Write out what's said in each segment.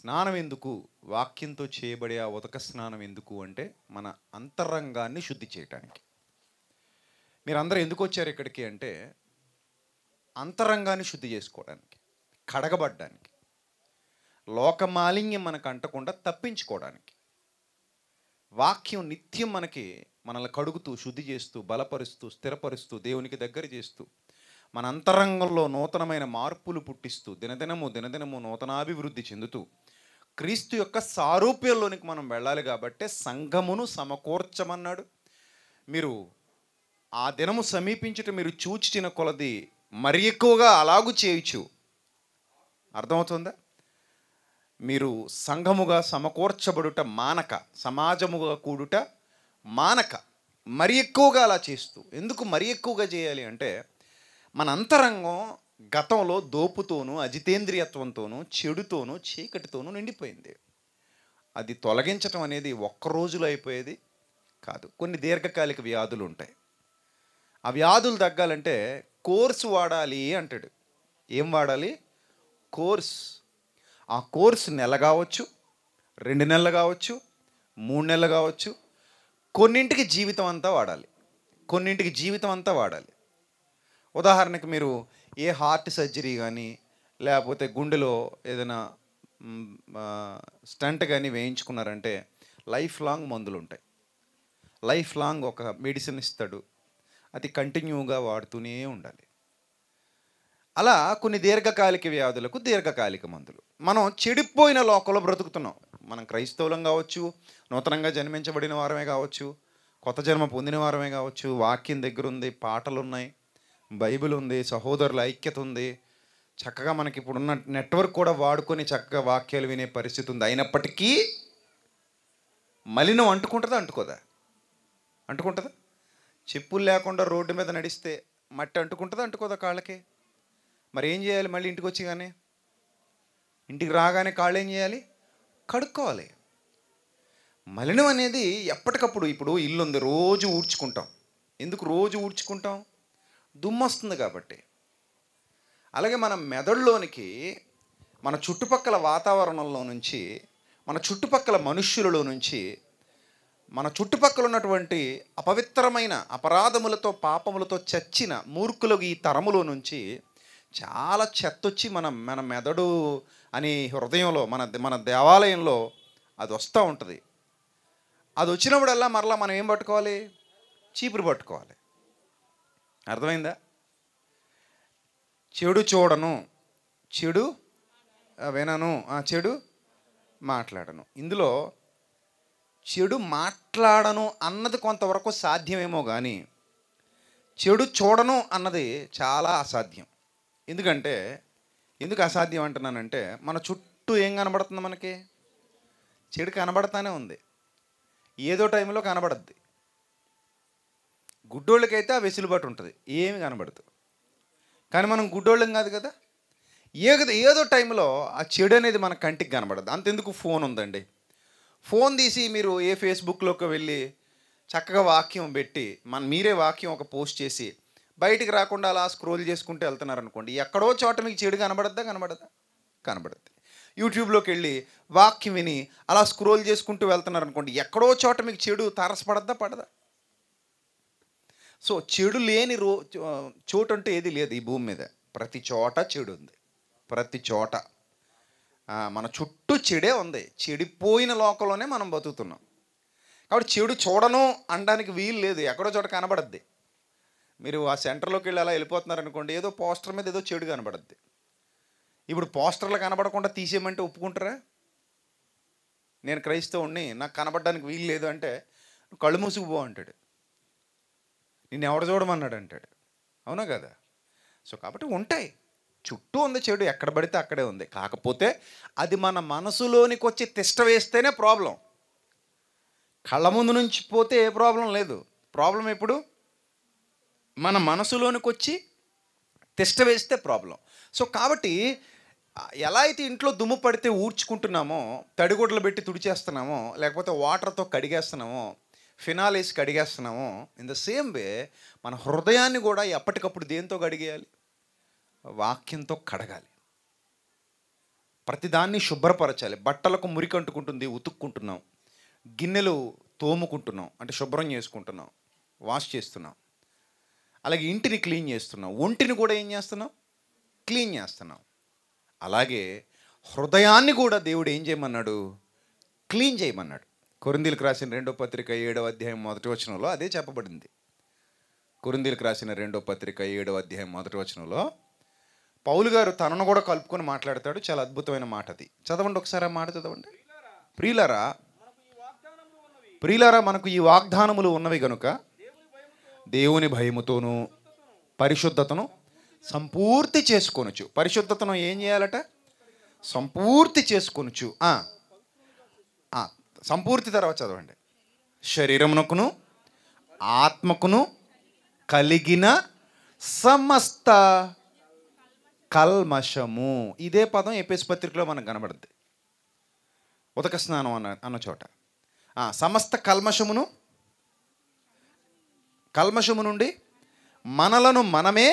స్నానం ఎందుకు వాక్యంతో చేయబడే ఆ ఉదక స్నానం ఎందుకు అంటే మన అంతరంగాన్ని శుద్ధి చేయటానికి మీరందరూ ఎందుకు వచ్చారు ఇక్కడికి అంటే అంతరంగాన్ని శుద్ధి చేసుకోవడానికి కడగబడ్డానికి లోక మాలిన్యం మనకు అంటకుండా తప్పించుకోవడానికి వాక్యం నిత్యం మనకి మనల్ని కడుగుతూ శుద్ధి చేస్తూ బలపరుస్తూ స్థిరపరుస్తూ దేవునికి దగ్గర చేస్తూ మన అంతరంగంలో నూతనమైన మార్పులు పుట్టిస్తూ దినదినము దినదినము నూతనాభివృద్ధి చెందుతూ క్రీస్తు యొక్క సారూప్యంలోనికి మనం వెళ్ళాలి కాబట్టి సంఘమును సమకూర్చమన్నాడు మీరు ఆ దినము సమీపించుట మీరు చూచిన కొలది మరి ఎక్కువగా అలాగూ చేయొచ్చు అర్థమవుతుందా మీరు సంఘముగా సమకూర్చబడుట మానక సమాజముగా కూడుట మానక మరి ఎక్కువగా అలా చేస్తూ ఎందుకు మరి ఎక్కువగా చేయాలి అంటే మన అంతరంగం గతంలో దోపుతోనూ అజితేంద్రియత్వంతోనూ చెడుతోనూ చీకటితోనూ నిండిపోయింది అది తొలగించటం అనేది ఒక్క రోజులో అయిపోయేది కాదు కొన్ని దీర్ఘకాలిక వ్యాధులు ఉంటాయి ఆ వ్యాధులు తగ్గాలంటే కోర్సు వాడాలి అంటాడు ఏం వాడాలి కోర్స్ ఆ కోర్స్ నెల కావచ్చు రెండు నెలలు కావచ్చు మూడు నెలలు కావచ్చు కొన్నింటికి జీవితం అంతా వాడాలి కొన్నింటికి జీవితం అంతా వాడాలి ఉదాహరణకు మీరు ఏ హార్ట్ సర్జరీ కానీ లేకపోతే గుండెలో ఏదైనా స్టంట్ కానీ వేయించుకున్నారంటే లైఫ్ లాంగ్ మందులు ఉంటాయి లైఫ్ లాంగ్ ఒక మెడిసిన్ ఇస్తాడు అది కంటిన్యూగా వాడుతూనే ఉండాలి అలా కొన్ని దీర్ఘకాలిక వ్యాధులకు దీర్ఘకాలిక మందులు మనం చెడిపోయిన లోకంలో బ్రతుకుతున్నాం మనం క్రైస్తవులం కావచ్చు నూతనంగా జన్మించబడిన వారమే కావచ్చు కొత్త జన్మ పొందిన వారమే కావచ్చు వాక్యం దగ్గరుంది పాటలు ఉన్నాయి బైబిల్ ఉంది సహోదరుల ఐక్యత ఉంది చక్కగా మనకి ఇప్పుడున్న నెట్వర్క్ కూడా వాడుకొని చక్కగా వాక్యాలు వినే పరిస్థితి ఉంది అయినప్పటికీ మలినం అంటుకుంటుందా అంటుకోదా అంటుకుంటుందా చెప్పులు లేకుండా రోడ్డు మీద నడిస్తే మట్టి అంటుకుంటుందా అంటుకోదా కాళ్ళకి మరి ఏం చేయాలి మళ్ళీ ఇంటికి వచ్చి కానీ ఇంటికి రాగానే కాళ్ళు ఏం చేయాలి కడుక్కోవాలి మలినం అనేది ఎప్పటికప్పుడు ఇప్పుడు ఇల్లు ఉంది రోజు ఊడ్చుకుంటాం ఎందుకు రోజు ఊడ్చుకుంటాం దుమ్ము వస్తుంది కాబట్టి అలాగే మన మెదడులోనికి మన చుట్టుపక్కల వాతావరణంలో నుంచి మన చుట్టుపక్కల మనుష్యులలో నుంచి మన చుట్టుపక్కల ఉన్నటువంటి అపవిత్రమైన అపరాధములతో పాపములతో చచ్చిన మూర్ఖులు ఈ తరములో నుంచి చాలా చెత్త వచ్చి మన మన మెదడు అని హృదయంలో మన మన దేవాలయంలో అది వస్తూ ఉంటుంది అది వచ్చినప్పుడల్లా మరలా మనం ఏం పట్టుకోవాలి చీపురు పట్టుకోవాలి అర్థమైందా చెడు చూడను చెడు వినను ఆ చెడు మాట్లాడను ఇందులో చెడు మాట్లాడను అన్నది కొంతవరకు సాధ్యమేమో కానీ చెడు చూడను అన్నది చాలా అసాధ్యం ఎందుకంటే ఎందుకు అసాధ్యం అంటున్నానంటే మన చుట్టూ ఏం కనబడుతుంది మనకి చెడు కనబడతానే ఉంది ఏదో టైంలో కనబడద్ది గుడ్డోళ్ళకైతే ఆ వెసులుబాటు ఉంటుంది ఏమి కనబడదు కానీ మనం గుడ్డోళ్ళం కాదు కదా ఏదో ఏదో టైంలో ఆ చెడు అనేది మన కంటికి కనబడదు అంతెందుకు ఫోన్ ఉందండి ఫోన్ తీసి మీరు ఏ ఫేస్బుక్లోకి వెళ్ళి చక్కగా వాక్యం పెట్టి మన మీరే వాక్యం ఒక పోస్ట్ చేసి బయటికి రాకుండా అలా స్క్రోల్ చేసుకుంటూ వెళ్తున్నారనుకోండి ఎక్కడో చోట మీకు చెడు కనబడద్దా కనబడదా కనబడద్ది యూట్యూబ్లోకి వెళ్ళి వాక్యం విని అలా స్క్రోల్ చేసుకుంటూ వెళ్తున్నారనుకోండి ఎక్కడో చోట మీకు చెడు తారసపడద్దా పడదా సో చెడు లేని రో చోటు అంటే ఏది లేదు ఈ భూమి మీద ప్రతి చోట చెడు ఉంది ప్రతి చోట మన చుట్టూ చెడే ఉంది చెడిపోయిన లోకంలోనే మనం బతుకుతున్నాం కాబట్టి చెడు చూడను అనడానికి వీలు లేదు ఎక్కడో చోట కనబడద్ది మీరు ఆ సెంటర్లోకి వెళ్ళి అలా వెళ్ళిపోతున్నారనుకోండి ఏదో పోస్టర్ మీద ఏదో చెడు కనబడద్ది ఇప్పుడు పోస్టర్లు కనబడకుండా తీసేయమంటే ఒప్పుకుంటారా నేను క్రైస్తవుణ్ణి నాకు కనబడడానికి వీలు లేదు అంటే కళ్ళు మూసుకుపో అంటాడు నిన్ను ఎవరు చూడమన్నాడు అంటాడు అవునా కదా సో కాబట్టి ఉంటాయి చుట్టూ ఉంది చెడు ఎక్కడ పడితే అక్కడే ఉంది కాకపోతే అది మన మనసులోనికి వచ్చి తిష్ట వేస్తేనే ప్రాబ్లం కళ్ళ ముందు నుంచి పోతే ఏ ప్రాబ్లం లేదు ప్రాబ్లం ఎప్పుడు మన మనసులోనికి వచ్చి తిష్ట వేస్తే ప్రాబ్లం సో కాబట్టి ఎలా అయితే ఇంట్లో దుమ్ము పడితే ఊడ్చుకుంటున్నామో తడిగుడ్లు పెట్టి తుడిచేస్తున్నామో లేకపోతే వాటర్తో కడిగేస్తున్నామో ఫినాలిస్ కడిగేస్తున్నామో ఇన్ ద సేమ్ వే మన హృదయాన్ని కూడా ఎప్పటికప్పుడు దేంతో కడిగేయాలి వాక్యంతో కడగాలి ప్రతిదాన్ని శుభ్రపరచాలి బట్టలకు మురికి అంటుకుంటుంది ఉతుక్కుంటున్నాం గిన్నెలు తోముకుంటున్నాం అంటే శుభ్రం చేసుకుంటున్నాం వాష్ చేస్తున్నాం అలాగే ఇంటిని క్లీన్ చేస్తున్నాం ఒంటిని కూడా ఏం చేస్తున్నాం క్లీన్ చేస్తున్నాం అలాగే హృదయాన్ని కూడా దేవుడు ఏం చేయమన్నాడు క్లీన్ చేయమన్నాడు కొరిందీలకు రాసిన రెండో పత్రిక ఏడవ అధ్యాయం మొదటి వచనంలో అదే చెప్పబడింది కొరిందీలకు రాసిన రెండో పత్రిక ఏడవ అధ్యాయం మొదటి వచనంలో పౌలు గారు తనను కూడా కలుపుకొని మాట్లాడతాడు చాలా అద్భుతమైన మాట అది చదవండి ఒకసారి ఆ మాట చదవండి ప్రియులారా ప్రియులారా మనకు ఈ వాగ్దానములు ఉన్నవి గనుక దేవుని భయముతోనూ పరిశుద్ధతను సంపూర్తి చేసుకొనొచ్చు పరిశుద్ధతను ఏం చేయాలట సంపూర్తి చేసుకొనొచ్చు సంపూర్తి తర్వాత చదవండి శరీరమునకును ఆత్మకును కలిగిన సమస్త కల్మషము ఇదే పదం ఏపీఎస్ పత్రికలో మనకు కనబడుద్ది ఉదక స్నానం అన్న అన్న చోట సమస్త కల్మషమును కల్మషము నుండి మనలను మనమే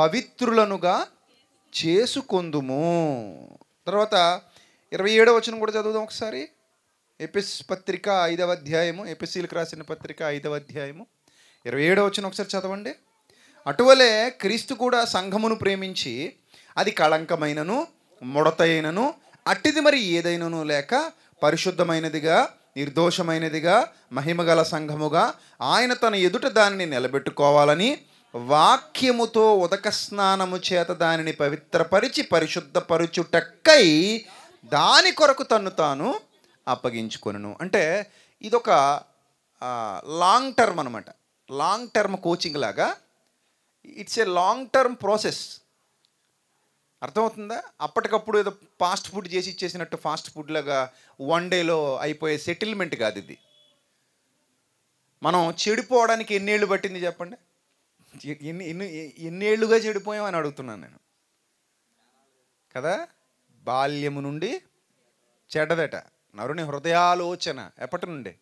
పవిత్రులనుగా చేసుకుందుము తర్వాత ఇరవై ఏడో వచ్చిన కూడా చదువుదాం ఒకసారి ఎపిస్ పత్రిక ఐదవ అధ్యాయము ఎపిసీలకు రాసిన పత్రిక ఐదవ అధ్యాయము ఇరవై ఏడవ వచ్చిన ఒకసారి చదవండి అటువలే క్రీస్తు కూడా సంఘమును ప్రేమించి అది కళంకమైనను ముడతైనను అట్టిది మరి ఏదైనను లేక పరిశుద్ధమైనదిగా నిర్దోషమైనదిగా మహిమగల సంఘముగా ఆయన తన ఎదుట దానిని నిలబెట్టుకోవాలని వాక్యముతో ఉదక స్నానము చేత దానిని పవిత్రపరిచి పరిశుద్ధపరుచుటక్కై దాని కొరకు తన్ను తాను అప్పగించుకొను అంటే ఇదొక లాంగ్ టర్మ్ అనమాట లాంగ్ టర్మ్ కోచింగ్ లాగా it's a long term process అర్థమవుతుందా అప్పటికప్పుడు ఏదో ఫాస్ట్ ఫుడ్ చేసి ఇచ్చేసినట్టు ఫాస్ట్ ఫుడ్ లాగా వన్ డేలో అయిపోయే సెటిల్మెంట్ కాదు ఇది మనం చెడిపోవడానికి ఎన్నేళ్ళు పట్టింది చెప్పండి ఎన్ని ఎన్ని ఎన్నేళ్ళుగా చెడిపోయామని అడుగుతున్నాను నేను కదా బాల్యము నుండి చెడ్డదట నరుని హృదయాలోచన ఎప్పటి నుండి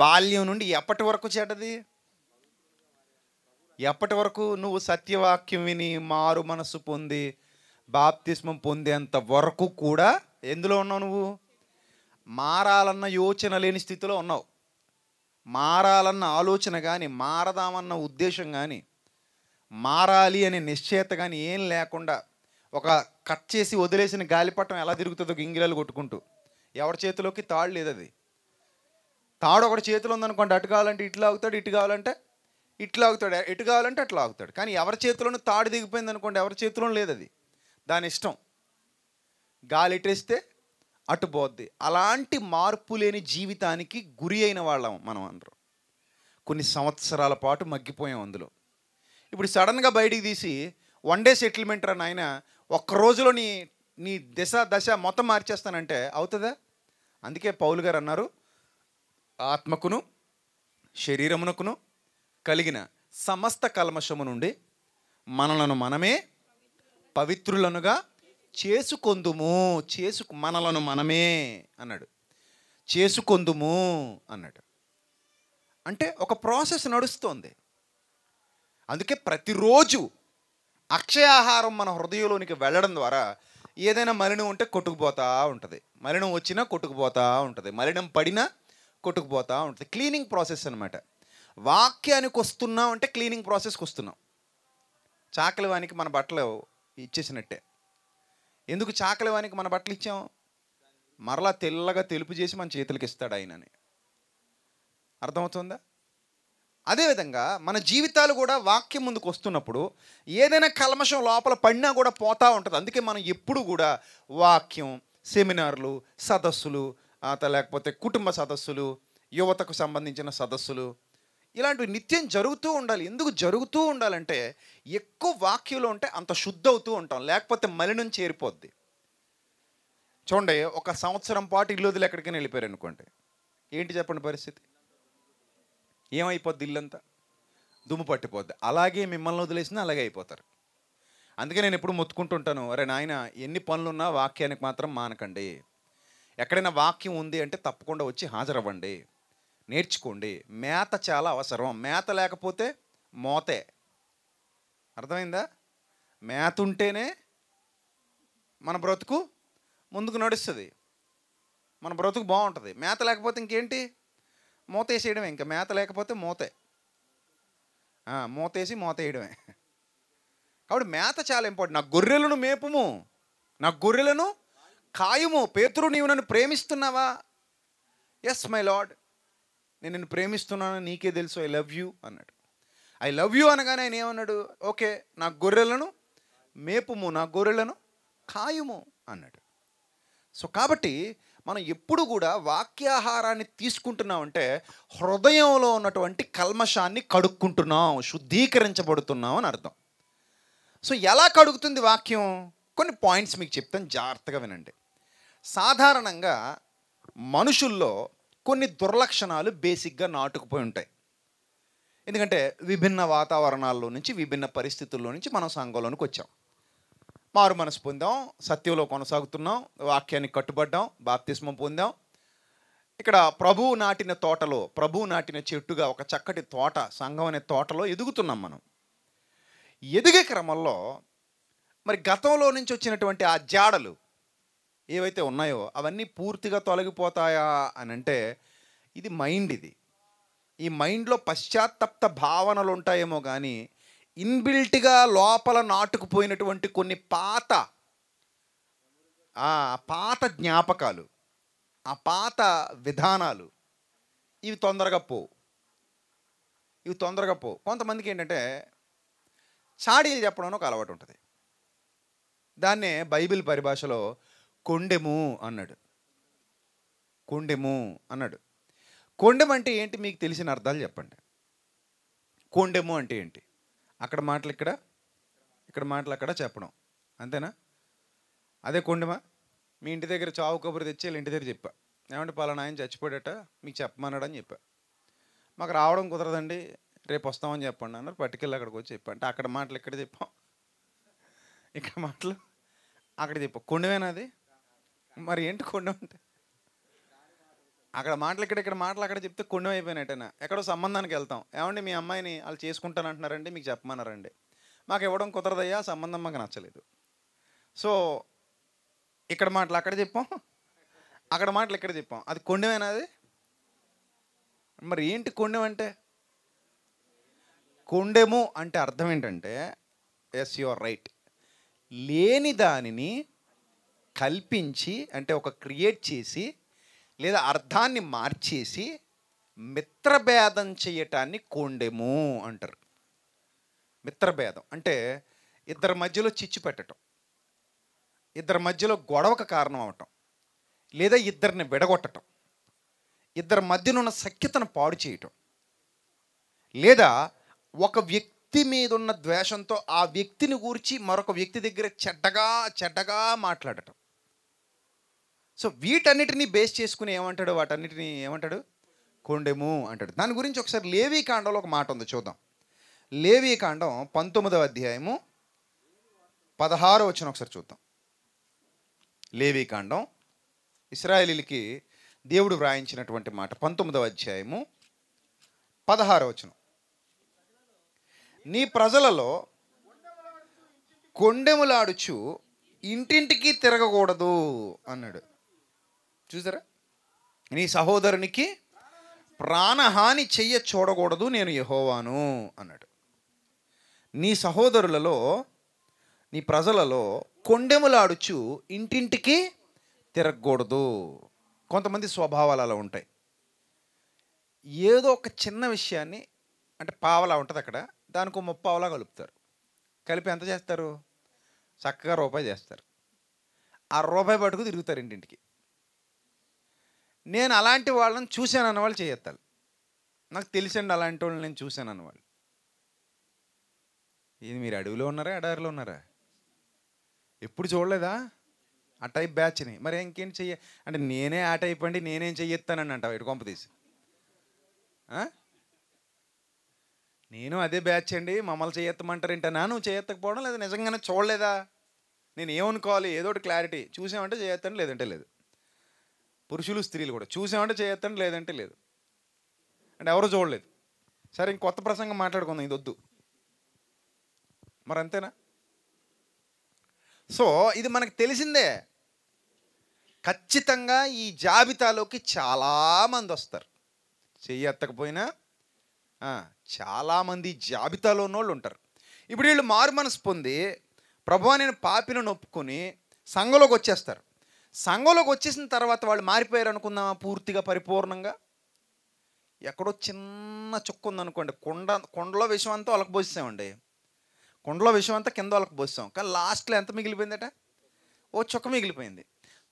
బాల్యం నుండి ఎప్పటి వరకు చెడ్డది ఎప్పటి వరకు నువ్వు సత్యవాక్యం విని మారు మనసు పొంది బాప్తిస్మం పొందేంత వరకు కూడా ఎందులో ఉన్నావు నువ్వు మారాలన్న యోచన లేని స్థితిలో ఉన్నావు మారాలన్న ఆలోచన కానీ మారదామన్న ఉద్దేశం కానీ మారాలి అనే నిశ్చయత కానీ ఏం లేకుండా ఒక కట్ చేసి వదిలేసిన గాలిపటం ఎలా తిరుగుతుందో గింగిలాలు కొట్టుకుంటూ ఎవరి చేతిలోకి తాడు లేదు అది తాడు ఒకటి చేతిలో ఉందనుకోండి అటు కావాలంటే ఇట్లా ఆగుతాడు ఇటు కావాలంటే ఇట్లా ఆగుతాడు ఎటు కావాలంటే అట్లా ఆగుతాడు కానీ ఎవరి చేతిలోనూ తాడు దిగిపోయింది అనుకోండి ఎవరి చేతిలో లేదు అది దాని ఇష్టం గాలి ఇటేస్తే అటు పోద్ది అలాంటి మార్పు లేని జీవితానికి గురి అయిన వాళ్ళం మనం అందరం కొన్ని సంవత్సరాల పాటు మగ్గిపోయాం అందులో ఇప్పుడు సడన్గా బయటికి తీసి వన్ డే సెటిల్మెంట్ అని ఆయన ఒక్క నీ నీ దిశ దశ మొత్తం మార్చేస్తానంటే అవుతుందా అందుకే పౌలు గారు అన్నారు ఆత్మకును శరీరమునకును కలిగిన సమస్త కల్మషము నుండి మనలను మనమే పవిత్రులనుగా చేసుకొందుము చేసు మనలను మనమే అన్నాడు చేసుకొందుము అన్నాడు అంటే ఒక ప్రాసెస్ నడుస్తోంది అందుకే ప్రతిరోజు అక్షయాహారం మన హృదయంలోనికి వెళ్ళడం ద్వారా ఏదైనా మలినం ఉంటే కొట్టుకుపోతా ఉంటుంది మలినం వచ్చినా కొట్టుకుపోతా ఉంటుంది మలినం పడినా కొట్టుకుపోతా ఉంటుంది క్లీనింగ్ ప్రాసెస్ అనమాట వాక్యానికి వస్తున్నాం అంటే క్లీనింగ్ ప్రాసెస్కి వస్తున్నాం చాకలివానికి మన బట్టలు ఇచ్చేసినట్టే ఎందుకు చాకలివానికి మన బట్టలు ఇచ్చాం మరలా తెల్లగా తెలుపు చేసి మన చేతులకి ఇస్తాడు ఆయనని అర్థమవుతుందా అదేవిధంగా మన జీవితాలు కూడా వాక్యం ముందుకు వస్తున్నప్పుడు ఏదైనా కల్మషం లోపల పడినా కూడా పోతూ ఉంటుంది అందుకే మనం ఎప్పుడు కూడా వాక్యం సెమినార్లు సదస్సులు అత లేకపోతే కుటుంబ సదస్సులు యువతకు సంబంధించిన సదస్సులు ఇలాంటివి నిత్యం జరుగుతూ ఉండాలి ఎందుకు జరుగుతూ ఉండాలంటే ఎక్కువ వాక్యంలో ఉంటే అంత శుద్ధ అవుతూ ఉంటాం లేకపోతే మలినం చేరిపోద్ది చూడండి ఒక సంవత్సరం పాటు ఇల్లు వదిలి ఎక్కడికైనా వెళ్ళిపోయారు అనుకోండి ఏంటి చెప్పండి పరిస్థితి ఏమైపోద్ది ఇల్లంతా దుమ్ము పట్టిపోద్ది అలాగే మిమ్మల్ని వదిలేసినా అలాగే అయిపోతారు అందుకే నేను ఎప్పుడు మొత్తుకుంటుంటాను అరే నాయన ఎన్ని పనులున్నా వాక్యానికి మాత్రం మానకండి ఎక్కడైనా వాక్యం ఉంది అంటే తప్పకుండా వచ్చి హాజరవ్వండి నేర్చుకోండి మేత చాలా అవసరం మేత లేకపోతే మోతే అర్థమైందా మేత ఉంటేనే మన బ్రతుకు ముందుకు నడుస్తుంది మన బ్రతుకు బాగుంటుంది మేత లేకపోతే ఇంకేంటి మూతేసేయడమే ఇంకా మేత లేకపోతే మూతే మూతేసి మూతేయడమే కాబట్టి మేత చాలా ఇంపార్టెంట్ నా గొర్రెలను మేపుము నా గొర్రెలను ఖాయము పేతురు నీవు నన్ను ప్రేమిస్తున్నావా ఎస్ మై లాడ్ నేను నిన్ను ప్రేమిస్తున్నాను నీకే తెలుసు ఐ లవ్ యూ అన్నాడు ఐ లవ్ యూ అనగానే ఆయన ఏమన్నాడు ఓకే నా గొర్రెలను మేపుము నా గొర్రెలను ఖాయము అన్నాడు సో కాబట్టి మనం ఎప్పుడు కూడా వాక్యాహారాన్ని తీసుకుంటున్నామంటే హృదయంలో ఉన్నటువంటి కల్మషాన్ని కడుక్కుంటున్నాం శుద్ధీకరించబడుతున్నాం అని అర్థం సో ఎలా కడుగుతుంది వాక్యం కొన్ని పాయింట్స్ మీకు చెప్తాను జాగ్రత్తగా వినండి సాధారణంగా మనుషుల్లో కొన్ని దుర్లక్షణాలు బేసిక్గా నాటుకుపోయి ఉంటాయి ఎందుకంటే విభిన్న వాతావరణాల్లో నుంచి విభిన్న పరిస్థితుల్లో నుంచి మనం సంఘంలోనికి వచ్చాం మారు మనసు పొందాం సత్యంలో కొనసాగుతున్నాం వాక్యాన్ని కట్టుబడ్డాం బాప్తిస్మం పొందాం ఇక్కడ ప్రభువు నాటిన తోటలో ప్రభువు నాటిన చెట్టుగా ఒక చక్కటి తోట సంఘం అనే తోటలో ఎదుగుతున్నాం మనం ఎదిగే క్రమంలో మరి గతంలో నుంచి వచ్చినటువంటి ఆ జాడలు ఏవైతే ఉన్నాయో అవన్నీ పూర్తిగా తొలగిపోతాయా అని అంటే ఇది మైండ్ ఇది ఈ మైండ్లో పశ్చాత్తప్త భావనలు ఉంటాయేమో కానీ ఇన్బిల్ట్గా లోపల నాటుకుపోయినటువంటి కొన్ని పాత పాత జ్ఞాపకాలు ఆ పాత విధానాలు ఇవి తొందరగా పో ఇవి తొందరగా పో కొంతమందికి ఏంటంటే చాడీలు చెప్పడం ఒక అలవాటు ఉంటుంది దాన్నే బైబిల్ పరిభాషలో కొండెము అన్నాడు కొండెము అన్నాడు కొండెము అంటే ఏంటి మీకు తెలిసిన అర్థాలు చెప్పండి కొండెము అంటే ఏంటి అక్కడ మాటలు ఇక్కడ ఇక్కడ మాటలు అక్కడ చెప్పడం అంతేనా అదే కొండమా మీ ఇంటి దగ్గర చావు కబురు తెచ్చి ఇంటి దగ్గర చెప్పా ఏమంటే పలానా ఆయన చచ్చిపోయాడట మీకు చెప్పమన్నాడని చెప్పా మాకు రావడం కుదరదండి రేపు వస్తామని చెప్పండి అన్నారు పట్టుకెళ్ళి అక్కడికి వచ్చి చెప్పా అంటే అక్కడ మాటలు ఇక్కడ చెప్పాం ఇక్కడ మాటలు అక్కడ చెప్పాం కొండమేనా అది మరి ఏంటి కొండ అంటే అక్కడ మాటలు ఇక్కడ ఇక్కడ మాటలు అక్కడ చెప్తే కొండం అయిపోయినట్టేనా ఎక్కడో సంబంధానికి వెళ్తాం ఏమండి మీ అమ్మాయిని వాళ్ళు చేసుకుంటాను అంటున్నారండి మీకు చెప్పమన్నారండి మాకు ఇవ్వడం కుదరదయ్యా సంబంధం మాకు నచ్చలేదు సో ఇక్కడ మాటలు అక్కడ చెప్పాం అక్కడ మాటలు ఇక్కడ చెప్పాం అది కొండమేనా అది మరి ఏంటి కొండం అంటే కొండెము అంటే అర్థం ఏంటంటే ఎస్ యువర్ రైట్ లేని దానిని కల్పించి అంటే ఒక క్రియేట్ చేసి లేదా అర్థాన్ని మార్చేసి మిత్రభేదం చేయటాన్ని కోండెము అంటారు మిత్రభేదం అంటే ఇద్దరి మధ్యలో చిచ్చు పెట్టడం ఇద్దరి మధ్యలో గొడవకు కారణం అవటం లేదా ఇద్దరిని విడగొట్టడం ఇద్దరి మధ్యనున్న సఖ్యతను పాడు చేయటం లేదా ఒక వ్యక్తి మీద ఉన్న ద్వేషంతో ఆ వ్యక్తిని గూర్చి మరొక వ్యక్తి దగ్గర చెడ్డగా చెడ్డగా మాట్లాడటం సో వీటన్నిటిని బేస్ చేసుకుని ఏమంటాడు వాటన్నిటిని ఏమంటాడు కొండెము అంటాడు దాని గురించి ఒకసారి లేవీ కాండంలో ఒక మాట ఉంది చూద్దాం లేవీ కాండం పంతొమ్మిదవ అధ్యాయము పదహారో వచ్చిన ఒకసారి చూద్దాం లేవీ కాండం ఇస్రాయలీలకి దేవుడు వ్రాయించినటువంటి మాట పంతొమ్మిదవ అధ్యాయము పదహారో వచనం నీ ప్రజలలో కొండెములాడుచు ఇంటింటికి తిరగకూడదు అన్నాడు చూసారా నీ సహోదరునికి ప్రాణహాని చెయ్య చూడకూడదు నేను యహోవాను అన్నాడు నీ సహోదరులలో నీ ప్రజలలో కొండెములాడుచు ఇంటింటికి తిరగకూడదు కొంతమంది స్వభావాలు అలా ఉంటాయి ఏదో ఒక చిన్న విషయాన్ని అంటే పావలా ఉంటుంది అక్కడ దానికి ముప్పావలా కలుపుతారు కలిపి ఎంత చేస్తారు చక్కగా రూపాయి చేస్తారు ఆ రూపాయి పట్టుకు తిరుగుతారు ఇంటింటికి నేను అలాంటి వాళ్ళని చూశాను అన్నవాళ్ళు చేయెత్తాలి నాకు తెలిసండి అలాంటి వాళ్ళని నేను చూశాను అన్నవాళ్ళు ఇది మీరు అడవిలో ఉన్నారా ఎడారిలో ఉన్నారా ఎప్పుడు చూడలేదా ఆ టైప్ బ్యాచ్ని మరి ఇంకేం చెయ్య అంటే నేనే ఆ టైప్ అండి నేనేం చెయ్యొత్తానని అంట ఇటు కొంప తీసి నేను అదే బ్యాచ్ అండి మమ్మల్ని చేయొత్తమంటారు ఏంటన్నా నువ్వు చేయెత్తకపోవడం లేదా నిజంగానే చూడలేదా నేను ఏమనుకోవాలి ఏదో ఒకటి క్లారిటీ చూసామంటే చేయొత్తాను లేదంటే లేదు పురుషులు స్త్రీలు కూడా చూసామంటే చేయొద్దండి లేదంటే లేదు అంటే ఎవరు చూడలేదు సరే ఇంకొత్త ప్రసంగం మాట్లాడుకుందాం ఇది వద్దు మరి అంతేనా సో ఇది మనకు తెలిసిందే ఖచ్చితంగా ఈ జాబితాలోకి చాలామంది వస్తారు చెయ్యి చాలామంది జాబితాలో ఉన్నోళ్ళు ఉంటారు ఇప్పుడు వీళ్ళు మారు మనసు పొంది ప్రభు నేను పాపిని నొప్పుకొని సంఘలోకి వచ్చేస్తారు సంఘంలోకి వచ్చేసిన తర్వాత వాళ్ళు మారిపోయారు అనుకుందామా పూర్తిగా పరిపూర్ణంగా ఎక్కడో చిన్న చుక్క ఉందనుకోండి కొండ కొండలో విషయం అంతా వాళ్ళకి కొండలో విషయం అంతా కింద వాళ్ళకి కానీ లాస్ట్లో ఎంత మిగిలిపోయిందట ఓ చుక్క మిగిలిపోయింది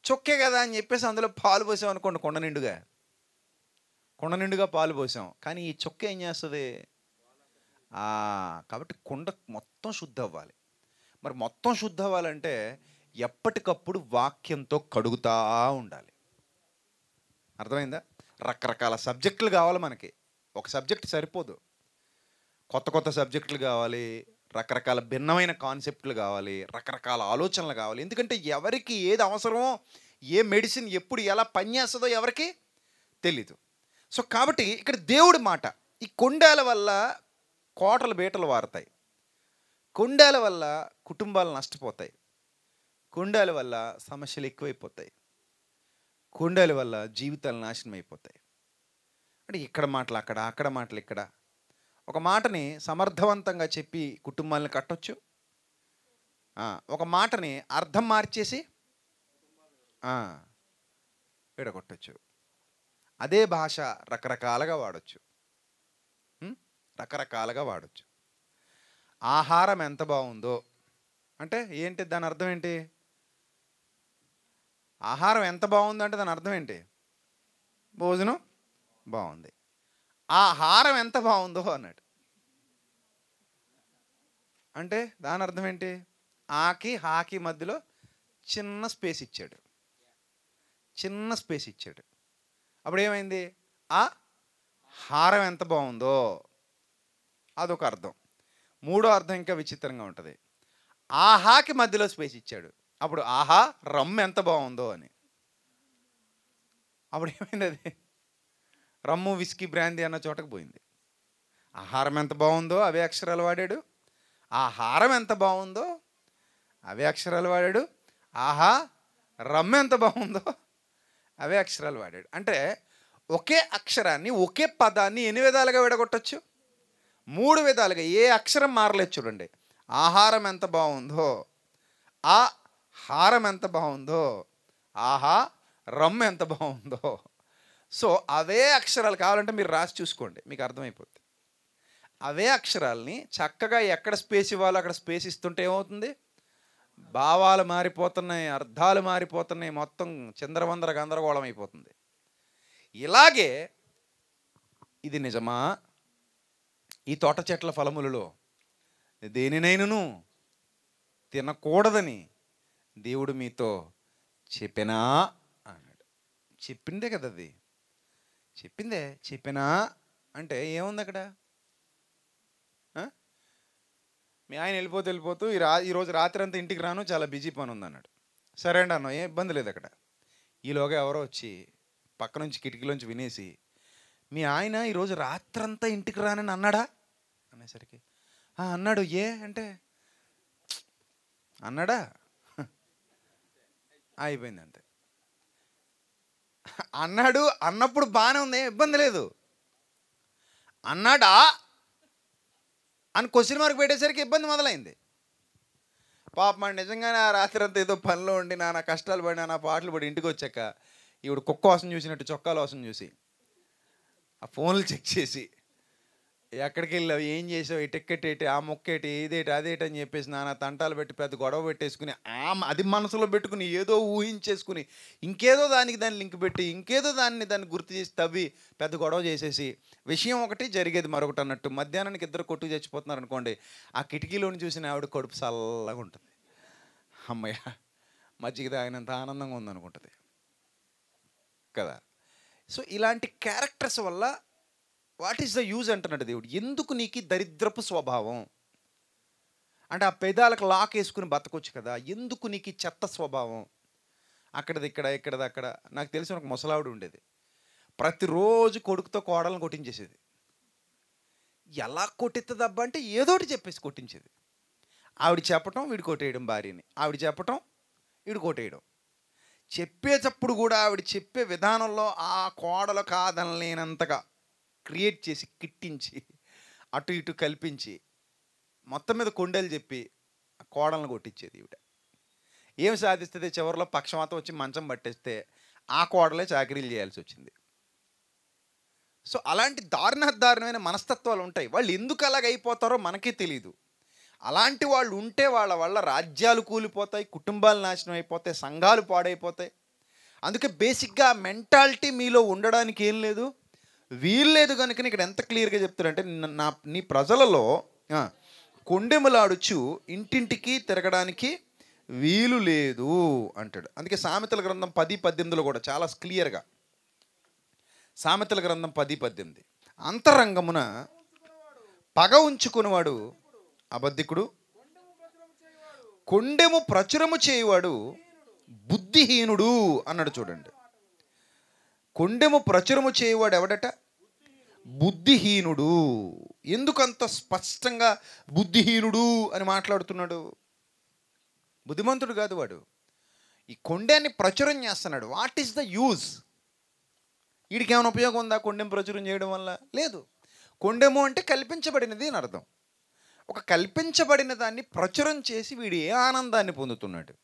చుక్కే కదా అని చెప్పేసి అందులో పాలు పోసాం అనుకోండి కొండ నిండుగా కొండ నిండుగా పాలు పోసాం కానీ ఈ చుక్క ఏం చేస్తుంది కాబట్టి కొండ మొత్తం శుద్ధి అవ్వాలి మరి మొత్తం శుద్ధి అవ్వాలంటే ఎప్పటికప్పుడు వాక్యంతో కడుగుతా ఉండాలి అర్థమైందా రకరకాల సబ్జెక్టులు కావాలి మనకి ఒక సబ్జెక్ట్ సరిపోదు కొత్త కొత్త సబ్జెక్టులు కావాలి రకరకాల భిన్నమైన కాన్సెప్ట్లు కావాలి రకరకాల ఆలోచనలు కావాలి ఎందుకంటే ఎవరికి ఏది అవసరమో ఏ మెడిసిన్ ఎప్పుడు ఎలా పనిచేస్తుందో ఎవరికి తెలీదు సో కాబట్టి ఇక్కడ దేవుడి మాట ఈ కొండాల వల్ల కోటలు బీటలు వారుతాయి కొండాల వల్ల కుటుంబాలు నష్టపోతాయి కుండాల వల్ల సమస్యలు ఎక్కువైపోతాయి కుండల వల్ల జీవితాలు నాశనం అయిపోతాయి అంటే ఇక్కడ మాటలు అక్కడ అక్కడ మాటలు ఇక్కడ ఒక మాటని సమర్థవంతంగా చెప్పి కుటుంబాలను కట్టొచ్చు ఒక మాటని అర్థం మార్చేసి విడగొట్టచ్చు అదే భాష రకరకాలుగా వాడచ్చు రకరకాలుగా వాడచ్చు ఆహారం ఎంత బాగుందో అంటే ఏంటి దాని అర్థం ఏంటి ఆహారం ఎంత బాగుందంటే దాని అర్థం ఏంటి భోజనం బాగుంది ఆ హారం ఎంత బాగుందో అన్నాడు అంటే దాని అర్థం ఏంటి ఆకి హాకి మధ్యలో చిన్న స్పేస్ ఇచ్చాడు చిన్న స్పేస్ ఇచ్చాడు అప్పుడు ఏమైంది ఆ హారం ఎంత బాగుందో అదొక అర్థం మూడో అర్థం ఇంకా విచిత్రంగా ఉంటుంది ఆ హాకి మధ్యలో స్పేస్ ఇచ్చాడు అప్పుడు ఆహా రమ్ ఎంత బాగుందో అని అప్పుడు ఏమైంది అది రమ్ము విస్కీ బ్రాందీ అన్న చోటకు పోయింది ఆహారం ఎంత బాగుందో అవే అక్షరాలు వాడాడు ఆహారం ఎంత బాగుందో అవే అక్షరాలు వాడాడు ఆహా రమ్ ఎంత బాగుందో అవే అక్షరాలు వాడాడు అంటే ఒకే అక్షరాన్ని ఒకే పదాన్ని ఎన్ని విధాలుగా విడగొట్టచ్చు మూడు విధాలుగా ఏ అక్షరం మారలేదు చూడండి ఆహారం ఎంత బాగుందో ఆ హారం ఎంత బాగుందో ఆహా రమ్ ఎంత బాగుందో సో అవే అక్షరాలు కావాలంటే మీరు రాసి చూసుకోండి మీకు అర్థమైపోద్ది అవే అక్షరాలని చక్కగా ఎక్కడ స్పేస్ ఇవ్వాలో అక్కడ స్పేస్ ఇస్తుంటే ఏమవుతుంది భావాలు మారిపోతున్నాయి అర్థాలు మారిపోతున్నాయి మొత్తం చంద్రవందర గందరగోళం అయిపోతుంది ఇలాగే ఇది నిజమా ఈ తోట చెట్ల ఫలములలో దేనినైనను తినకూడదని దేవుడు మీతో చెప్పినా అన్నాడు చెప్పిందే కదా అది చెప్పిందే చెప్పినా అంటే ఏముంది అక్కడ మీ ఆయన వెళ్ళిపోతూ వెళ్ళిపోతూ ఈ రా ఈరోజు రాత్రి అంతా ఇంటికి రాను చాలా బిజీ పని ఉంది అన్నాడు సరే అండి అన్న ఏ ఇబ్బంది లేదు అక్కడ ఈలోగా ఎవరో వచ్చి పక్క నుంచి కిటికీలోంచి వినేసి మీ ఆయన ఈరోజు రాత్రంతా ఇంటికి రానని అన్నాడా అనేసరికి అన్నాడు ఏ అంటే అన్నాడా అయిపోయింది అంతే అన్నాడు అన్నప్పుడు బాగానే ఉంది ఇబ్బంది లేదు అన్నాడా అని క్వశ్చన్ మార్క్ పెట్టేసరికి ఇబ్బంది మొదలైంది పాప నిజంగానే ఆ రాత్రి అంతా ఏదో పనిలో ఉండి నా నా కష్టాలు పడి నా పాటలు పడి ఇంటికి వచ్చాక ఇవిడు కుక్క వాసన చూసినట్టు చొక్కాల వాసన చూసి ఆ ఫోన్లు చెక్ చేసి ఎక్కడికి వెళ్ళావు ఏం చేసావు టిక్కెట్ ఏటి ఆ మొక్కేటి ఇదేటి అదేటి అని చెప్పేసి నాన్న తంటాలు పెట్టి పెద్ద గొడవ పెట్టేసుకుని ఆ అది మనసులో పెట్టుకుని ఏదో ఊహించేసుకుని ఇంకేదో దానికి దాన్ని లింక్ పెట్టి ఇంకేదో దాన్ని దాన్ని గుర్తు చేసి తవ్వి పెద్ద గొడవ చేసేసి విషయం ఒకటి జరిగేది మరొకటి అన్నట్టు మధ్యాహ్నానికి ఇద్దరు కొట్టు చచ్చిపోతున్నారు అనుకోండి ఆ కిటికీలోని చూసిన ఆవిడ కడుపు చల్లగా ఉంటుంది అమ్మయ్య మజ్జిగ తాగినంత ఆనందంగా ఉందనుకుంటుంది కదా సో ఇలాంటి క్యారెక్టర్స్ వల్ల వాట్ ఈస్ ద యూజ్ అంటున్నాడు దేవుడు ఎందుకు నీకు దరిద్రపు స్వభావం అంటే ఆ పెదాలకు లాక్ వేసుకుని బతకొచ్చు కదా ఎందుకు నీకు చెత్త స్వభావం అక్కడది ఇక్కడ ఇక్కడది అక్కడ నాకు తెలిసిన ఒక ముసలావిడ ఉండేది ప్రతిరోజు కొడుకుతో కోడలను కొట్టించేసేది ఎలా కొట్టిద్దబ్బా అంటే ఏదోటి చెప్పేసి కొట్టించేది ఆవిడ చెప్పటం వీడు కొట్టేయడం భార్యని ఆవిడ చెప్పటం వీడు కొట్టేయడం చెప్పేటప్పుడు కూడా ఆవిడ చెప్పే విధానంలో ఆ కోడలు కాదనలేనంతగా క్రియేట్ చేసి కిట్టించి అటు ఇటు కల్పించి మొత్తం మీద కొండలు చెప్పి కోడలను కొట్టించేది ఈవిడ ఏం సాధిస్తుంది చివరిలో పక్షమాతం వచ్చి మంచం పట్టేస్తే ఆ కోడలే చాకరీలు చేయాల్సి వచ్చింది సో అలాంటి దారుణ దారుణమైన మనస్తత్వాలు ఉంటాయి వాళ్ళు ఎందుకు అలాగ అయిపోతారో మనకే తెలియదు అలాంటి వాళ్ళు ఉంటే వాళ్ళ వల్ల రాజ్యాలు కూలిపోతాయి కుటుంబాలు నాశనం అయిపోతాయి సంఘాలు పాడైపోతాయి అందుకే బేసిక్గా మెంటాలిటీ మీలో ఉండడానికి ఏం లేదు వీల్లేదు కనుక ఇక్కడ ఎంత క్లియర్గా చెప్తారంటే నా నీ ప్రజలలో కొండెములాడుచు ఇంటింటికి తిరగడానికి వీలు లేదు అంటాడు అందుకే సామెతల గ్రంథం పది పద్దెనిమిదిలో కూడా చాలా క్లియర్గా సామెతల గ్రంథం పది పద్దెనిమిది అంతరంగమున పగ ఉంచుకునేవాడు అబద్ధికుడు కొండెము ప్రచురము చేయువాడు బుద్ధిహీనుడు అన్నాడు చూడండి కొండెము ప్రచురము చేయవాడు ఎవడట బుద్ధిహీనుడు ఎందుకంత స్పష్టంగా బుద్ధిహీనుడు అని మాట్లాడుతున్నాడు బుద్ధిమంతుడు కాదు వాడు ఈ కొండెని ప్రచురం చేస్తున్నాడు వాట్ ఈస్ ద యూజ్ వీడికి ఏమైనా ఉపయోగం ఉందా కొండెం ప్రచురం చేయడం వల్ల లేదు కొండెము అంటే కల్పించబడినది అని అర్థం ఒక కల్పించబడిన దాన్ని ప్రచురం చేసి వీడు ఏ ఆనందాన్ని పొందుతున్నాడు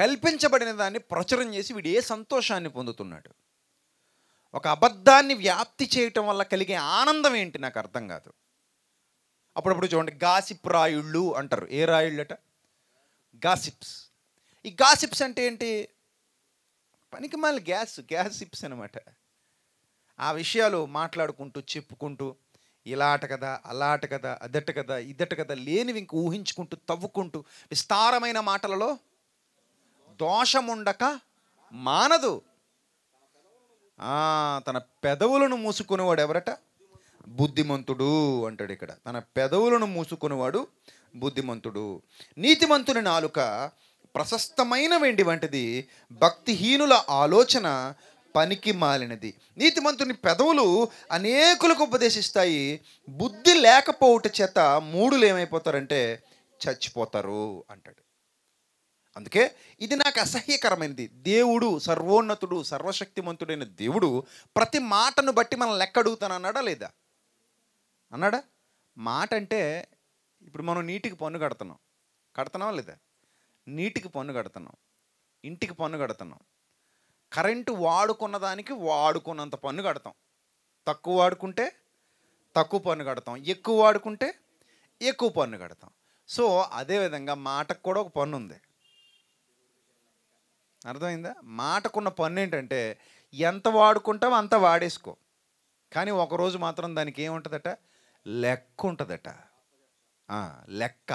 కల్పించబడిన దాన్ని ప్రచురం చేసి వీడు ఏ సంతోషాన్ని పొందుతున్నాడు ఒక అబద్ధాన్ని వ్యాప్తి చేయటం వల్ల కలిగే ఆనందం ఏంటి నాకు అర్థం కాదు అప్పుడప్పుడు చూడండి గాసిప్ రాయుళ్ళు అంటారు ఏ రాయుళ్ళట గాసిప్స్ ఈ గాసిప్స్ అంటే ఏంటి పనికి మళ్ళీ గ్యాస్ గ్యాసిప్స్ అనమాట ఆ విషయాలు మాట్లాడుకుంటూ చెప్పుకుంటూ ఇలాట కదా అలాట కదా అదట కదా ఇదట కదా లేనివి ఇంక ఊహించుకుంటూ తవ్వుకుంటూ విస్తారమైన మాటలలో దోషముండక మానదు తన పెదవులను మూసుకునేవాడు ఎవరట బుద్ధిమంతుడు అంటాడు ఇక్కడ తన పెదవులను మూసుకునేవాడు బుద్ధిమంతుడు నీతిమంతుని నాలుక ప్రశస్తమైన వెండి వంటిది భక్తిహీనుల ఆలోచన పనికి మాలినది నీతిమంతుని పెదవులు అనేకులకు ఉపదేశిస్తాయి బుద్ధి లేకపోవుట చేత మూడులు ఏమైపోతారంటే చచ్చిపోతారు అంటాడు అందుకే ఇది నాకు అసహ్యకరమైనది దేవుడు సర్వోన్నతుడు సర్వశక్తిమంతుడైన దేవుడు ప్రతి మాటను బట్టి మనం లెక్క అడుగుతాను అన్నాడా లేదా అన్నాడా మాట అంటే ఇప్పుడు మనం నీటికి పన్ను కడుతున్నాం కడుతున్నావా లేదా నీటికి పన్ను కడుతున్నాం ఇంటికి పన్ను కడుతున్నాం కరెంటు వాడుకున్న దానికి వాడుకున్నంత పన్ను కడతాం తక్కువ వాడుకుంటే తక్కువ పన్ను కడతాం ఎక్కువ వాడుకుంటే ఎక్కువ పన్ను కడతాం సో అదేవిధంగా మాటకు కూడా ఒక పన్ను ఉంది అర్థమైందా మాటకున్న పన్ను ఏంటంటే ఎంత వాడుకుంటావో అంత వాడేసుకో కానీ ఒకరోజు మాత్రం దానికి ఏముంటుందట లెక్క ఉంటుందట లెక్క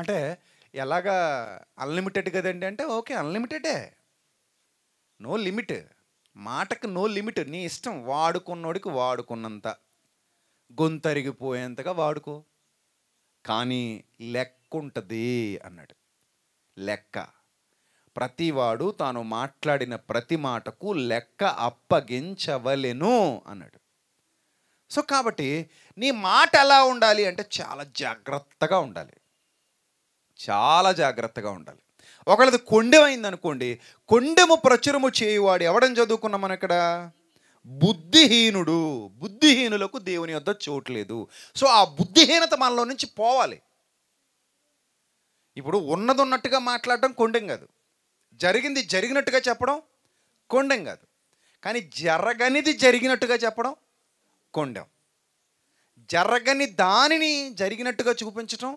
అంటే ఎలాగా అన్లిమిటెడ్ కదండి అంటే ఓకే అన్లిమిటెడే నో లిమిట్ మాటకు నో లిమిట్ నీ ఇష్టం వాడుకున్నోడికి వాడుకున్నంత గొంతరిగిపోయేంతగా వాడుకో కానీ లెక్క ఉంటుంది అన్నాడు లెక్క ప్రతివాడు తాను మాట్లాడిన ప్రతి మాటకు లెక్క అప్పగించవలెను అన్నాడు సో కాబట్టి నీ మాట ఎలా ఉండాలి అంటే చాలా జాగ్రత్తగా ఉండాలి చాలా జాగ్రత్తగా ఉండాలి ఒకళ్ళది కొండెమైంది అనుకోండి కొండెము ప్రచురము చేయువాడు ఎవడని చదువుకున్నాం మన ఇక్కడ బుద్ధిహీనుడు బుద్ధిహీనులకు దేవుని వద్ద చోట్లేదు సో ఆ బుద్ధిహీనత మనలో నుంచి పోవాలి ఇప్పుడు ఉన్నది ఉన్నట్టుగా మాట్లాడడం కొండెం కాదు జరిగింది జరిగినట్టుగా చెప్పడం కొండం కాదు కానీ జరగనిది జరిగినట్టుగా చెప్పడం కొండం జరగని దానిని జరిగినట్టుగా చూపించటం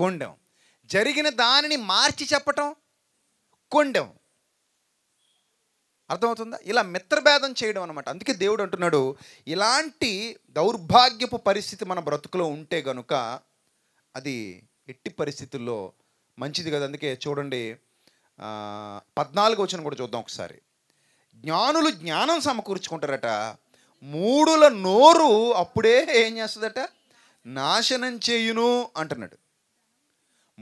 కొండం జరిగిన దానిని మార్చి చెప్పటం కొండం అర్థమవుతుందా ఇలా మిత్రభేదం చేయడం అనమాట అందుకే దేవుడు అంటున్నాడు ఇలాంటి దౌర్భాగ్యపు పరిస్థితి మన బ్రతుకులో ఉంటే గనుక అది ఎట్టి పరిస్థితుల్లో మంచిది కదా అందుకే చూడండి పద్నాలుగు వచ్చిన కూడా చూద్దాం ఒకసారి జ్ఞానులు జ్ఞానం సమకూర్చుకుంటారట మూడుల నోరు అప్పుడే ఏం చేస్తుందట నాశనం చేయును అంటున్నాడు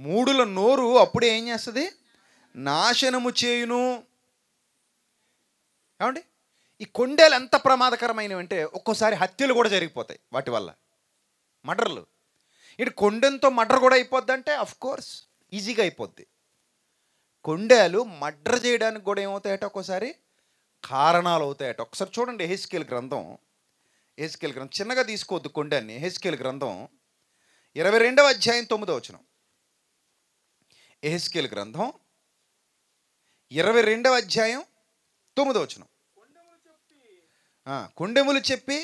మూడుల నోరు అప్పుడే ఏం చేస్తుంది నాశనము చేయును ఏమండి ఈ కొండేలు ఎంత అంటే ఒక్కోసారి హత్యలు కూడా జరిగిపోతాయి వాటి వల్ల మర్డర్లు ఇటు కొండెంతో మర్డర్ కూడా అయిపోద్ది అంటే కోర్స్ ఈజీగా అయిపోద్ది కొండలు మడ్ర చేయడానికి కూడా ఏమవుతాయట ఒక్కోసారి కారణాలు అవుతాయట ఒకసారి చూడండి హెచ్కేల్ గ్రంథం హెచ్కేల్ గ్రంథం చిన్నగా తీసుకోవద్దు కొండని హెచ్కేల్ గ్రంథం ఇరవై రెండవ అధ్యాయం తొమ్మిదో వచనం ఎహెస్కేల్ గ్రంథం ఇరవై రెండవ అధ్యాయం తొమ్మిదో వచనం కొండెములు చెప్పి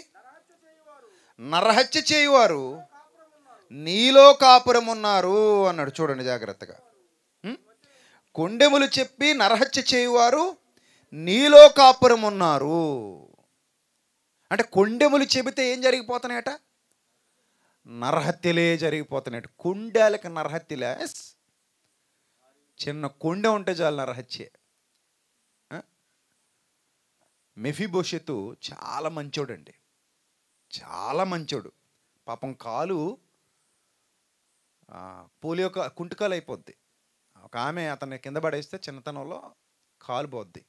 నరహత్య చేయువారు నీలో కాపురం ఉన్నారు అన్నాడు చూడండి జాగ్రత్తగా కొండెములు చెప్పి నరహత్య చేయువారు నీలో కాపురం ఉన్నారు అంటే కొండెములు చెబితే ఏం జరిగిపోతున్నాయట నరహత్యలే జరిగిపోతున్నాయట కొండేలకి నరహత్యలే చిన్న కొండె ఉంటే చాలు నరహత్య మెఫీభవిష్యత్తు చాలా మంచోడండి చాలా మంచోడు పాపం కాలు పోలియో కుంటుకాలు అయిపోద్ది ఒక ఆమె అతన్ని కింద పడేస్తే చిన్నతనంలో కాలుబోద్ది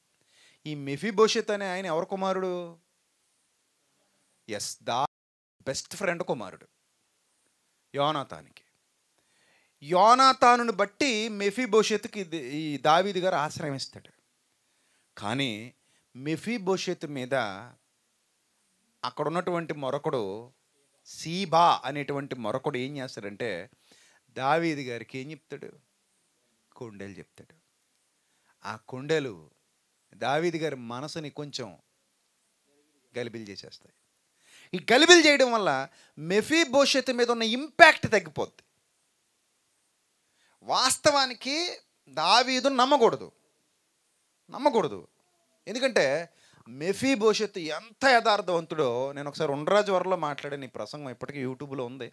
ఈ ఈ భవిష్యత్ అనే ఆయన ఎవరి కుమారుడు ఎస్ దా బెస్ట్ ఫ్రెండ్ కుమారుడు యోనాతానికి యోనాతాను బట్టి భవిష్యత్కి ఈ దావీది గారు ఆశ్రయమిస్తాడు కానీ మెఫీభోషత్ మీద అక్కడ ఉన్నటువంటి మరొకడు సీబా అనేటువంటి మరొకడు ఏం చేస్తాడంటే దావీది గారికి ఏం చెప్తాడు కొండలు చెప్తాడు ఆ కొండలు దావీది గారి మనసుని కొంచెం గలిబిలు చేసేస్తాయి ఈ గలిబిలు చేయడం వల్ల మెఫీ భవిష్యత్తు మీద ఉన్న ఇంపాక్ట్ తగ్గిపోద్ది వాస్తవానికి దావీదు నమ్మకూడదు నమ్మకూడదు ఎందుకంటే మెఫీ భవిష్యత్తు ఎంత యథార్థవంతుడో నేను ఒకసారి ఉండరాజు వరలో మాట్లాడే నీ ప్రసంగం ఇప్పటికీ యూట్యూబ్లో ఉంది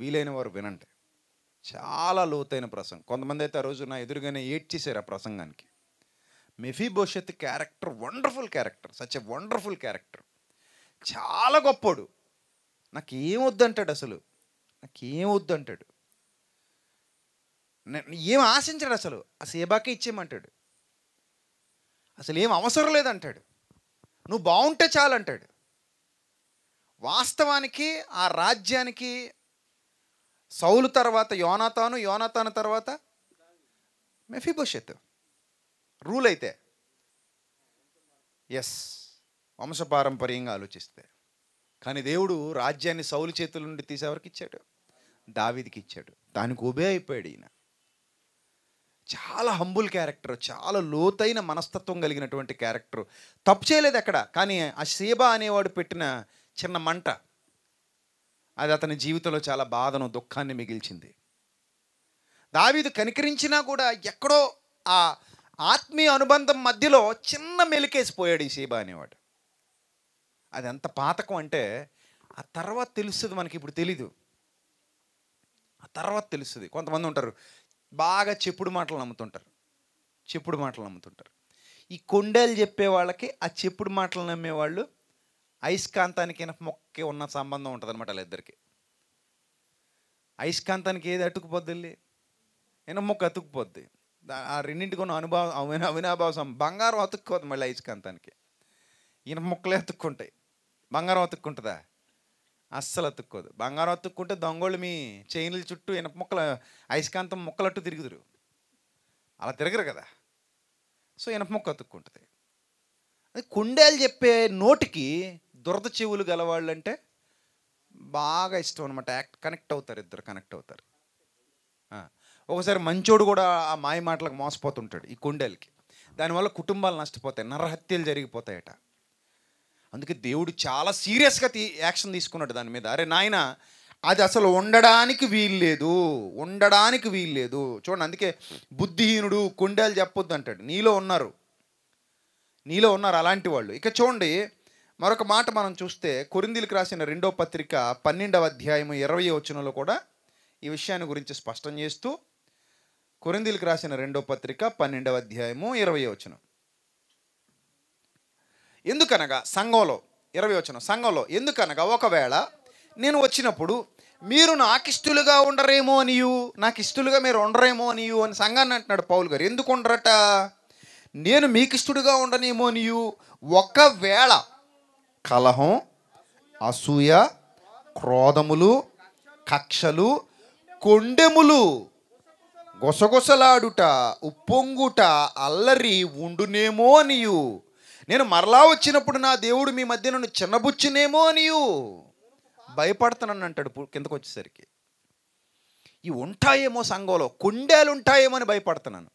వీలైన వారు వినండి చాలా లోతైన ప్రసంగం కొంతమంది అయితే ఆ రోజు నా ఎదురుగానే ఏడ్చేశారు ఆ ప్రసంగానికి మెఫీ భవిష్యత్ character wonderful character such a wonderful character చాలా నాకు నాకేం వద్దంటాడు అసలు నాకేం వద్దంటాడు ఏం ఆశించాడు అసలు ఆ సేబాకే ఇచ్చేయమంటాడు అసలు ఏం అవసరం లేదంటాడు నువ్వు బాగుంటే చాలంటాడు వాస్తవానికి ఆ రాజ్యానికి సౌలు తర్వాత యోనాతాను యోనాతాను తర్వాత మెఫీభవిష్యత్ రూల్ అయితే ఎస్ వంశపారంపర్యంగా ఆలోచిస్తే కానీ దేవుడు రాజ్యాన్ని సౌలు చేతుల నుండి తీసేవరకు ఇచ్చాడు దావిదికి ఇచ్చాడు దానికి ఉబే అయిపోయాడు ఈయన చాలా హంబుల్ క్యారెక్టర్ చాలా లోతైన మనస్తత్వం కలిగినటువంటి క్యారెక్టర్ తప్పు చేయలేదు అక్కడ కానీ ఆ సీబా అనేవాడు పెట్టిన చిన్న మంట అది అతని జీవితంలో చాలా బాధను దుఃఖాన్ని మిగిల్చింది దావీదు కనికరించినా కూడా ఎక్కడో ఆ ఆత్మీయ అనుబంధం మధ్యలో చిన్న మెలికేసిపోయాడు ఈ సీబా అనేవాడు అది ఎంత పాతకం అంటే ఆ తర్వాత తెలుస్తుంది మనకి ఇప్పుడు తెలీదు ఆ తర్వాత తెలుస్తుంది కొంతమంది ఉంటారు బాగా చెప్పుడు మాటలు నమ్ముతుంటారు చెప్పుడు మాటలు నమ్ముతుంటారు ఈ కొండలు చెప్పే వాళ్ళకి ఆ చెప్పుడు మాటలు నమ్మేవాళ్ళు అయస్కాంతానికి ఇనప ఉన్న సంబంధం ఉంటుంది అనమాట వాళ్ళిద్దరికి అయస్కాంతానికి ఏది అతుకుపోద్ది ఇనప మొక్క అతుక్కుపోద్ది ఆ రెండింటికి ఉన్న అనుభవం అవినాభావ బంగారం అతుక్కుపోద్ది మళ్ళీ అయస్కాంతానికి ఇనప మొక్కలే అతుక్కుంటాయి బంగారం అతుక్కుంటుందా అస్సలు అతుక్కోదు బంగారం అతుక్కుంటే దొంగోళ్ళు మీ చైన్ల చుట్టూ ఇనప మొక్కల అయస్కాంతం మొక్కలట్టు తిరుగుదురు అలా తిరగరు కదా సో ఇనప మొక్క అతుక్కుంటుంది అది కుండేలు చెప్పే నోటికి దురద చెవులు గలవాళ్ళు అంటే బాగా ఇష్టం అనమాట యాక్ట్ కనెక్ట్ అవుతారు ఇద్దరు కనెక్ట్ అవుతారు ఒకసారి మంచోడు కూడా ఆ మాయ మాటలకు మోసపోతుంటాడు ఈ కుండలకి దానివల్ల కుటుంబాలు నష్టపోతాయి నరహత్యలు జరిగిపోతాయట అందుకే దేవుడు చాలా సీరియస్గా తీ యాక్షన్ తీసుకున్నాడు దాని మీద అరే నాయన అది అసలు ఉండడానికి వీల్లేదు ఉండడానికి వీల్లేదు చూడండి అందుకే బుద్ధిహీనుడు కుండలు చెప్పొద్దు అంటాడు నీలో ఉన్నారు నీలో ఉన్నారు అలాంటి వాళ్ళు ఇక చూడండి మరొక మాట మనం చూస్తే కొరిందీలకు రాసిన రెండో పత్రిక పన్నెండవ అధ్యాయము ఇరవై వచనంలో కూడా ఈ విషయాన్ని గురించి స్పష్టం చేస్తూ కొరిందీలకు రాసిన రెండో పత్రిక పన్నెండవ అధ్యాయము ఇరవై వచనం ఎందుకనగా సంఘంలో ఇరవై వచనం సంఘంలో ఎందుకనగా ఒకవేళ నేను వచ్చినప్పుడు మీరు నాకు ఇష్టలుగా ఉండరేమో అనియు నాకు ఇష్టలుగా మీరు ఉండరేమో అనియు అని సంఘాన్ని అంటున్నాడు పౌల్ గారు ఎందుకు ఉండరట నేను మీకు ఇష్టడుగా ఉండనేమో అనియు ఒకవేళ కలహం అసూయ క్రోధములు కక్షలు కొండెములు గొసగొసలాడుట ఉప్పొంగుట అల్లరి ఉండునేమో అనియు నేను మరలా వచ్చినప్పుడు నా దేవుడు మీ మధ్య నన్ను చిన్నబుచ్చునేమో అనియు భయపడుతున్నాను అంటాడు కిందకు వచ్చేసరికి ఇవి ఉంటాయేమో సంఘంలో కుండేలు ఉంటాయేమో అని భయపడుతున్నాను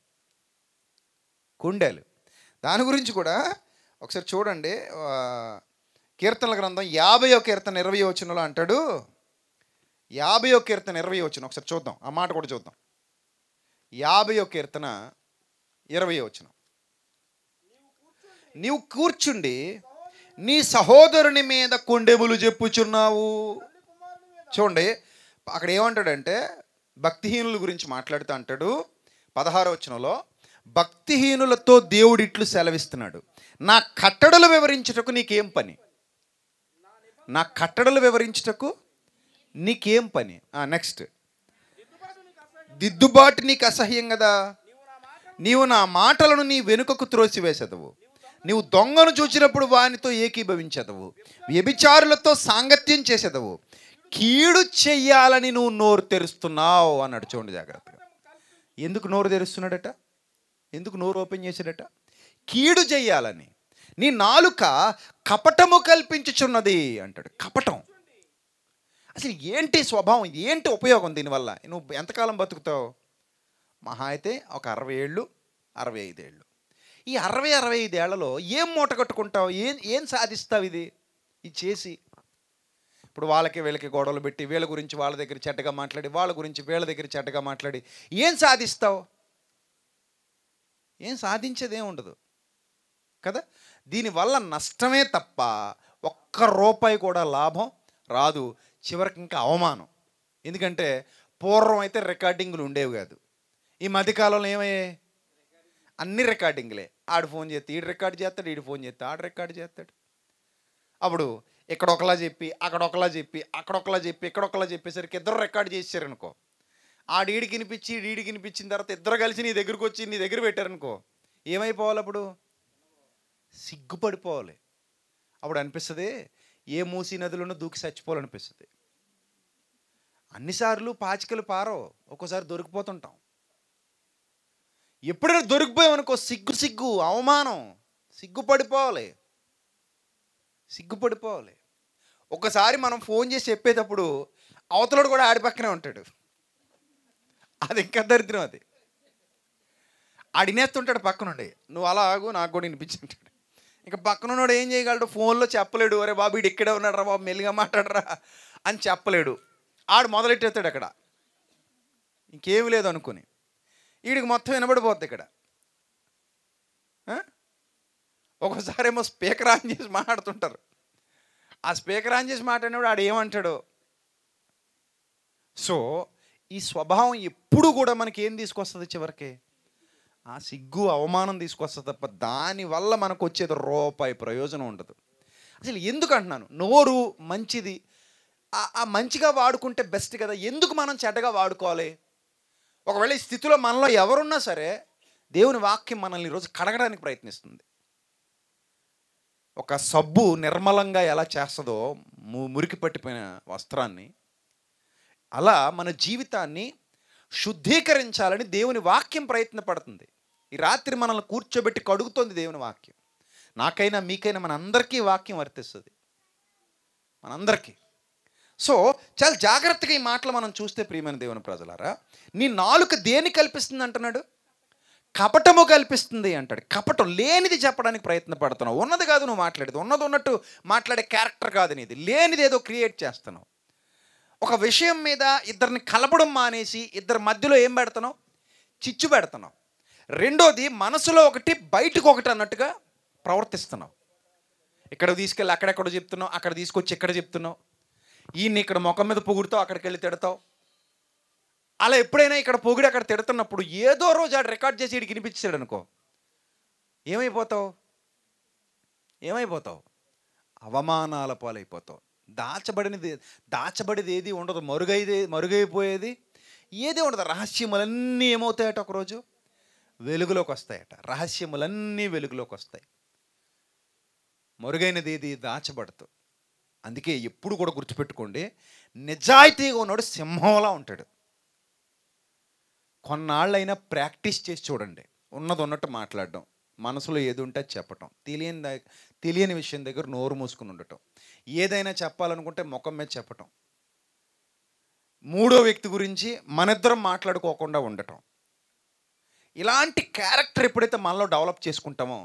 కుండేలు దాని గురించి కూడా ఒకసారి చూడండి కీర్తనల గ్రంథం యాభైయో కీర్తన ఇరవై వచనంలో అంటాడు యాభైయో కీర్తన ఇరవై వచ్చిన ఒకసారి చూద్దాం ఆ మాట కూడా చూద్దాం యాభైయో కీర్తన ఇరవై వచ్చిన నీవు కూర్చుండి నీ సహోదరుని మీద కొండెములు చెప్పుచున్నావు చూడండి అక్కడ ఏమంటాడంటే భక్తిహీనుల గురించి మాట్లాడుతూ అంటాడు పదహారు వచనంలో భక్తిహీనులతో దేవుడిట్లు సెలవిస్తున్నాడు నా కట్టడలు వివరించుటకు నీకేం పని నా కట్టడలు వివరించటకు నీకేం పని నెక్స్ట్ దిద్దుబాటు నీకు అసహ్యం కదా నీవు నా మాటలను నీ వెనుకకు త్రోసివేసేదవు నీవు దొంగను చూచినప్పుడు వానితో ఏకీభవించదవు వ్యభిచారులతో సాంగత్యం చేసేదవు కీడు చెయ్యాలని నువ్వు నోరు తెరుస్తున్నావు అన్నాడు చూడండి జాగ్రత్తగా ఎందుకు నోరు తెరుస్తున్నాడట ఎందుకు నోరు ఓపెన్ చేశాడట కీడు చెయ్యాలని నీ నాలుక కపటము కల్పించుచున్నది అంటాడు కపటం అసలు ఏంటి స్వభావం ఏంటి ఉపయోగం దీనివల్ల నువ్వు ఎంతకాలం బతుకుతావు మహా అయితే ఒక అరవై ఏళ్ళు అరవై ఐదేళ్ళు ఈ అరవై అరవై ఐదేళ్లలో ఏం మూట కట్టుకుంటావు ఏం ఏం సాధిస్తావు ఇది ఇది చేసి ఇప్పుడు వాళ్ళకి వీళ్ళకి గొడవలు పెట్టి వీళ్ళ గురించి వాళ్ళ దగ్గర చెడ్డగా మాట్లాడి వాళ్ళ గురించి వీళ్ళ దగ్గర చెడ్డగా మాట్లాడి ఏం సాధిస్తావు ఏం సాధించేదే ఉండదు కదా దీనివల్ల నష్టమే తప్ప ఒక్క రూపాయి కూడా లాభం రాదు చివరికి ఇంకా అవమానం ఎందుకంటే పూర్వం అయితే రికార్డింగ్లు ఉండేవి కాదు ఈ మధ్యకాలంలో ఏమయ్యాయి అన్ని రికార్డింగ్లే ఆడు ఫోన్ చేస్తే ఈడు రికార్డ్ చేస్తాడు ఈడు ఫోన్ చేస్తే ఆడు రికార్డ్ చేస్తాడు అప్పుడు ఇక్కడ ఒకలా చెప్పి అక్కడ ఒకలా చెప్పి అక్కడ ఒకలా చెప్పి ఇక్కడ ఒకలా చెప్పేసరికి ఇద్దరు రికార్డ్ చేసారనుకో ఆడీడికి వినిపించి ఈడికి వినిపించిన తర్వాత ఇద్దరు కలిసి నీ దగ్గరకు వచ్చి నీ దగ్గర పెట్టారనుకో ఏమైపోవాలి అప్పుడు సిగ్గుపడిపోవాలి అప్పుడు అనిపిస్తుంది ఏ మూసీ నదిలోనో దూకి చచ్చిపోవాలనిపిస్తుంది అన్నిసార్లు పాచికలు పారవు ఒక్కోసారి దొరికిపోతుంటాం ఎప్పుడైనా దొరికిపోయామనుకో సిగ్గు సిగ్గు అవమానం సిగ్గుపడిపోవాలి సిగ్గుపడిపోవాలి ఒకసారి మనం ఫోన్ చేసి చెప్పేటప్పుడు అవతలోడు కూడా ఆడి పక్కనే ఉంటాడు అది ఇంకా దరిద్రం అది ఆడినేస్తుంటాడు పక్కనుండి నువ్వు అలా ఆగు నాకు కూడా వినిపించుంటాడు ఇంకా పక్కనున్నాడు ఏం చేయగలడు ఫోన్లో చెప్పలేడు అరే బాబు ఇడు ఇక్కడే రా బాబు మెల్లిగా మాట్లాడరా అని చెప్పలేడు ఆడు మొదలెట్టేస్తాడు అక్కడ ఇంకేమి లేదు అనుకుని వీడికి మొత్తం వినబడిపోద్ది ఇక్కడ ఒకసారి ఏమో స్పీకర్ ఆన్ చేసి మాట్లాడుతుంటారు ఆ స్పీకర్ ఆన్ చేసి మాట్లాడినప్పుడు ఆడు ఏమంటాడు సో ఈ స్వభావం ఎప్పుడు కూడా మనకి ఏం తీసుకొస్తుంది చివరికి ఆ సిగ్గు అవమానం తీసుకొస్తా తప్ప దానివల్ల మనకు వచ్చేది రూపాయి ప్రయోజనం ఉండదు అసలు ఎందుకు అంటున్నాను నోరు మంచిది ఆ మంచిగా వాడుకుంటే బెస్ట్ కదా ఎందుకు మనం చెడ్డగా వాడుకోవాలి ఒకవేళ ఈ స్థితిలో మనలో ఎవరున్నా సరే దేవుని వాక్యం మనల్ని ఈరోజు కడగడానికి ప్రయత్నిస్తుంది ఒక సబ్బు నిర్మలంగా ఎలా చేస్తుందో మురికి పట్టిపోయిన వస్త్రాన్ని అలా మన జీవితాన్ని శుద్ధీకరించాలని దేవుని వాక్యం ప్రయత్నపడుతుంది ఈ రాత్రి మనల్ని కూర్చోబెట్టి కడుగుతోంది దేవుని వాక్యం నాకైనా మీకైనా మనందరికీ వాక్యం వర్తిస్తుంది మనందరికీ సో చాలా జాగ్రత్తగా ఈ మాటలు మనం చూస్తే ప్రియమైన దేవుని ప్రజలారా నీ నాలుక దేని కల్పిస్తుంది అంటున్నాడు కపటము కల్పిస్తుంది అంటాడు కపటం లేనిది చెప్పడానికి ప్రయత్నపడుతున్నావు ఉన్నది కాదు నువ్వు మాట్లాడేది ఉన్నది ఉన్నట్టు మాట్లాడే క్యారెక్టర్ కాదు నీది లేనిది ఏదో క్రియేట్ చేస్తున్నావు ఒక విషయం మీద ఇద్దరిని కలపడం మానేసి ఇద్దరి మధ్యలో ఏం పెడతావు చిచ్చు పెడుతున్నావు రెండోది మనసులో ఒకటి బయటకు ఒకటి అన్నట్టుగా ప్రవర్తిస్తున్నావు ఇక్కడ తీసుకెళ్ళి అక్కడెక్కడ చెప్తున్నావు అక్కడ తీసుకొచ్చి ఇక్కడ చెప్తున్నావు ఈయన్ని ఇక్కడ ముఖం మీద పొగుడుతావు అక్కడికి వెళ్ళి తిడతావు అలా ఎప్పుడైనా ఇక్కడ పొగిడి అక్కడ తిడుతున్నప్పుడు ఏదో రోజు ఆడు రికార్డ్ చేసి ఇక్కడికి వినిపించాడు అనుకో ఏమైపోతావు ఏమైపోతావు అవమానాల పాలైపోతావు దాచబడినది దాచబడిది ఏది ఉండదు మరుగైదే మరుగైపోయేది ఏది ఉండదు రహస్యములన్నీ ఏమవుతాయట ఒకరోజు వెలుగులోకి వస్తాయట రహస్యములన్నీ వెలుగులోకి వస్తాయి మరుగైనది ఏది దాచబడదు అందుకే ఎప్పుడు కూడా గుర్తుపెట్టుకోండి నిజాయితీగా ఉన్నాడు సింహంలా ఉంటాడు కొన్నాళ్ళైనా ప్రాక్టీస్ చేసి చూడండి ఉన్నది ఉన్నట్టు మాట్లాడడం మనసులో ఏది ఉంటే చెప్పటం తెలియని తెలియని విషయం దగ్గర నోరు మూసుకుని ఉండటం ఏదైనా చెప్పాలనుకుంటే ముఖం మీద చెప్పటం మూడో వ్యక్తి గురించి మనిద్దరం మాట్లాడుకోకుండా ఉండటం ఇలాంటి క్యారెక్టర్ ఎప్పుడైతే మనలో డెవలప్ చేసుకుంటామో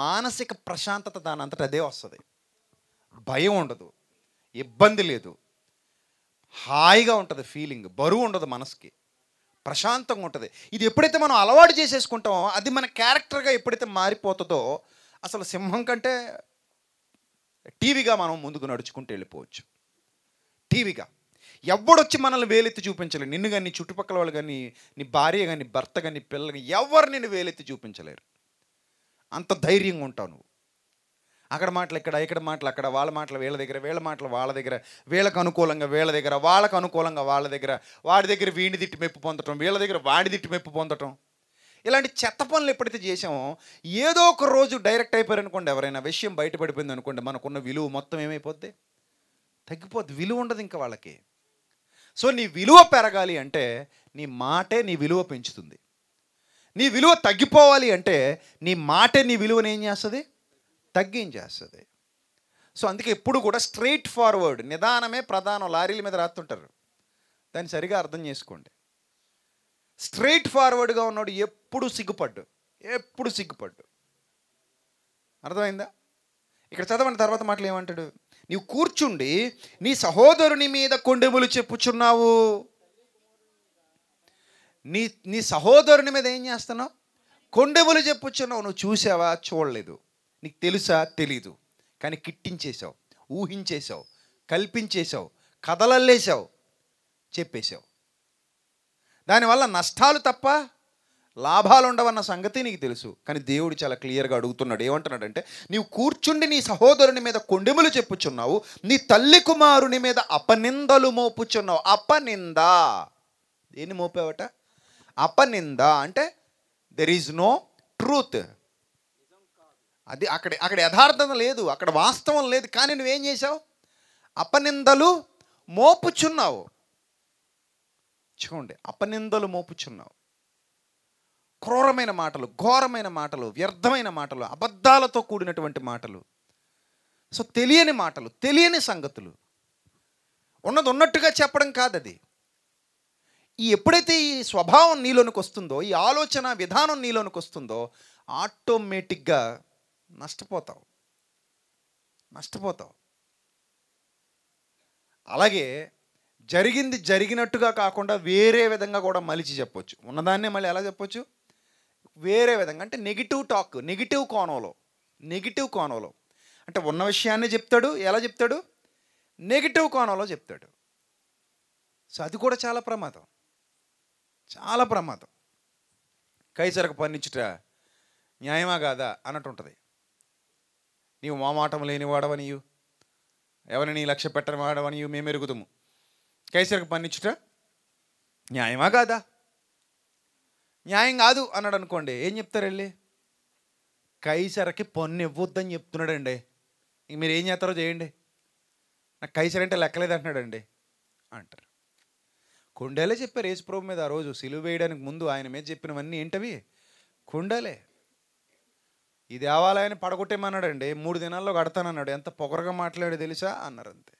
మానసిక ప్రశాంతత దాని అంతటా అదే వస్తుంది భయం ఉండదు ఇబ్బంది లేదు హాయిగా ఉంటుంది ఫీలింగ్ బరువు ఉండదు మనసుకి ప్రశాంతంగా ఉంటుంది ఇది ఎప్పుడైతే మనం అలవాటు చేసేసుకుంటామో అది మన క్యారెక్టర్గా ఎప్పుడైతే మారిపోతుందో అసలు సింహం కంటే టీవీగా మనం ముందుకు నడుచుకుంటూ వెళ్ళిపోవచ్చు టీవీగా ఎవడొచ్చి మనల్ని వేలెత్తి చూపించలేరు నిన్ను కానీ చుట్టుపక్కల వాళ్ళు కానీ నీ భార్య కానీ భర్త కానీ పిల్లలు కానీ ఎవరు నిన్ను వేలెత్తి చూపించలేరు అంత ధైర్యంగా ఉంటావు నువ్వు అక్కడ మాటలు ఇక్కడ ఇక్కడ మాటలు అక్కడ వాళ్ళ మాటలు వీళ్ళ దగ్గర వీళ్ళ మాటలు వాళ్ళ దగ్గర వీళ్ళకు అనుకూలంగా వీళ్ళ దగ్గర వాళ్ళకు అనుకూలంగా వాళ్ళ దగ్గర వాడి దగ్గర వీడి దిట్టి మెప్పు పొందటం వీళ్ళ దగ్గర వాడి దిట్టి మెప్పు పొందటం ఇలాంటి చెత్త పనులు ఎప్పుడైతే చేసామో ఏదో ఒక రోజు డైరెక్ట్ అయిపోయారు అనుకోండి ఎవరైనా విషయం బయటపడిపోయింది అనుకోండి మనకున్న విలువ మొత్తం ఏమైపోద్ది తగ్గిపోద్ది విలువ ఉండదు ఇంకా వాళ్ళకి సో నీ విలువ పెరగాలి అంటే నీ మాటే నీ విలువ పెంచుతుంది నీ విలువ తగ్గిపోవాలి అంటే నీ మాటే నీ విలువని ఏం చేస్తుంది తగ్గించేస్తుంది సో అందుకే ఎప్పుడు కూడా స్ట్రైట్ ఫార్వర్డ్ నిదానమే ప్రధానం లారీల మీద రాస్తుంటారు దాన్ని సరిగా అర్థం చేసుకోండి స్ట్రైట్ ఫార్వర్డ్గా ఉన్నాడు ఎప్పుడు సిగ్గుపడ్డు ఎప్పుడు సిగ్గుపడ్డు అర్థమైందా ఇక్కడ చదవండి తర్వాత మాటలు ఏమంటాడు నీవు కూర్చుండి నీ సహోదరుని మీద కొండెములు చెప్పుచున్నావు నీ నీ సహోదరుని మీద ఏం చేస్తున్నావు కొండెములు చెప్పుచున్నావు నువ్వు చూసావా చూడలేదు నీకు తెలుసా తెలీదు కానీ కిట్టించేశావు ఊహించేశావు కల్పించేశావు కథలల్లేశావు చెప్పేశావు దానివల్ల నష్టాలు తప్ప లాభాలు ఉండవన్న సంగతి నీకు తెలుసు కానీ దేవుడు చాలా క్లియర్గా అడుగుతున్నాడు ఏమంటున్నాడంటే నీవు కూర్చుండి నీ సహోదరుని మీద కొండెములు చెప్పుచున్నావు నీ తల్లి కుమారుని మీద అపనిందలు మోపుచున్నావు అపనింద దేన్ని మోపావట అపనింద అంటే దెర్ ఈజ్ నో ట్రూత్ అది అక్కడ అక్కడ యథార్థత లేదు అక్కడ వాస్తవం లేదు కానీ నువ్వేం చేసావు అపనిందలు మోపుచున్నావు చూడండి అపనిందలు మోపుచున్నావు క్రూరమైన మాటలు ఘోరమైన మాటలు వ్యర్థమైన మాటలు అబద్ధాలతో కూడినటువంటి మాటలు సో తెలియని మాటలు తెలియని సంగతులు ఉన్నది ఉన్నట్టుగా చెప్పడం కాదది ఈ ఎప్పుడైతే ఈ స్వభావం నీలోనికి వస్తుందో ఈ ఆలోచన విధానం నీలోనికి వస్తుందో ఆటోమేటిక్గా నష్టపోతావు నష్టపోతావు అలాగే జరిగింది జరిగినట్టుగా కాకుండా వేరే విధంగా కూడా మలిచి చెప్పొచ్చు ఉన్నదాన్నే మళ్ళీ ఎలా చెప్పొచ్చు వేరే విధంగా అంటే నెగిటివ్ టాక్ నెగిటివ్ కోణంలో నెగిటివ్ కోణంలో అంటే ఉన్న విషయాన్ని చెప్తాడు ఎలా చెప్తాడు నెగిటివ్ కోణంలో చెప్తాడు సో అది కూడా చాలా ప్రమాదం చాలా ప్రమాదం కైసరకు పన్నించుట న్యాయమా కాదా అన్నట్టు ఉంటుంది నీవు మా మాటం లేనివాడవనియు ఎవరిని నీ లక్ష్య పెట్టని వాడవనియు మేము ఎరుగుతాము కైసరకు పన్నించుట న్యాయమా కాదా న్యాయం కాదు అన్నాడు అనుకోండి ఏం చెప్తారు వెళ్ళి కైసరకి పన్ను ఇవ్వద్దని చెప్తున్నాడండి మీరు ఏం చేస్తారో చేయండి నాకు కైసర్ అంటే లెక్కలేదు అంటున్నాడండి అంటారు కొండలే చెప్పారు యేసుప్రభు మీద ఆ రోజు సిలువ వేయడానికి ముందు ఆయన మీద చెప్పినవన్నీ ఏంటవి కొండలే ఈ దేవాలయాన్ని పడగొట్టేమన్నాడండి మూడు దినాల్లో కడతానన్నాడు ఎంత పొగరగా మాట్లాడి తెలుసా అన్నారు అంతే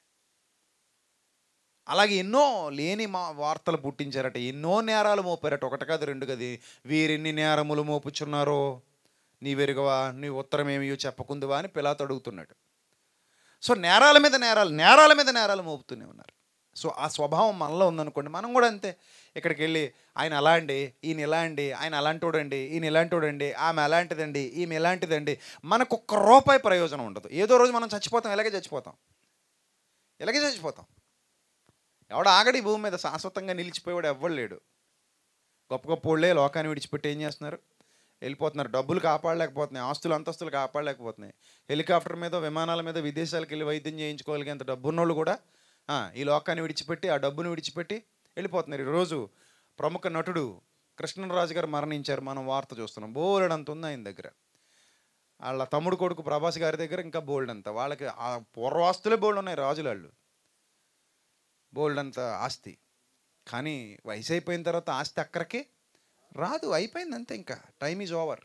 అలాగే ఎన్నో లేని మా వార్తలు పుట్టించారట ఎన్నో నేరాలు మోపారట ఒకటి కాదు రెండు కది వీరెన్ని నేరములు మోపుచున్నారో నీ వెరుగవా నీ ఉత్తరం ఏమియో చెప్పకుందివా అని పిలాతో అడుగుతున్నాడు సో నేరాల మీద నేరాలు నేరాల మీద నేరాలు మోపుతూనే ఉన్నారు సో ఆ స్వభావం మనలో ఉందనుకోండి మనం కూడా అంతే ఇక్కడికి వెళ్ళి ఆయన అలా అండి ఈయన ఇలా అండి ఆయన అలాంటోడండి ఈయన వాడండి ఆమె అలాంటిదండి ఈమె ఇలాంటిదండి మనకు ఒక్క రూపాయి ప్రయోజనం ఉండదు ఏదో రోజు మనం చచ్చిపోతాం ఇలాగే చచ్చిపోతాం ఇలాగే చచ్చిపోతాం ఎవడ ఆగడి భూమి మీద శాశ్వతంగా నిలిచిపోయేవాడు ఎవ్వడు లేడు గొప్ప గొప్ప వాళ్ళే లోకాన్ని విడిచిపెట్టి ఏం చేస్తున్నారు వెళ్ళిపోతున్నారు డబ్బులు కాపాడలేకపోతున్నాయి ఆస్తులు అంతస్తులు కాపాడలేకపోతున్నాయి హెలికాప్టర్ మీద విమానాల మీద విదేశాలకు వెళ్ళి వైద్యం చేయించుకోగలిగేంత ఉన్నోళ్ళు కూడా ఈ లోకాన్ని విడిచిపెట్టి ఆ డబ్బును విడిచిపెట్టి వెళ్ళిపోతున్నారు ఈరోజు ప్రముఖ నటుడు కృష్ణరాజు గారు మరణించారు మనం వార్త చూస్తున్నాం బోల్డ్ అంత ఉంది ఆయన దగ్గర వాళ్ళ తమ్ముడు కొడుకు ప్రభాస్ గారి దగ్గర ఇంకా బోల్డ్ అంత వాళ్ళకి ఆ పూర్వాస్తులే బోల్డ్ ఉన్నాయి రాజులు వాళ్ళు బోల్డ్ అంత ఆస్తి కానీ వయసు అయిపోయిన తర్వాత ఆస్తి అక్కడికి రాదు అయిపోయింది అంతే ఇంకా టైం ఈజ్ ఓవర్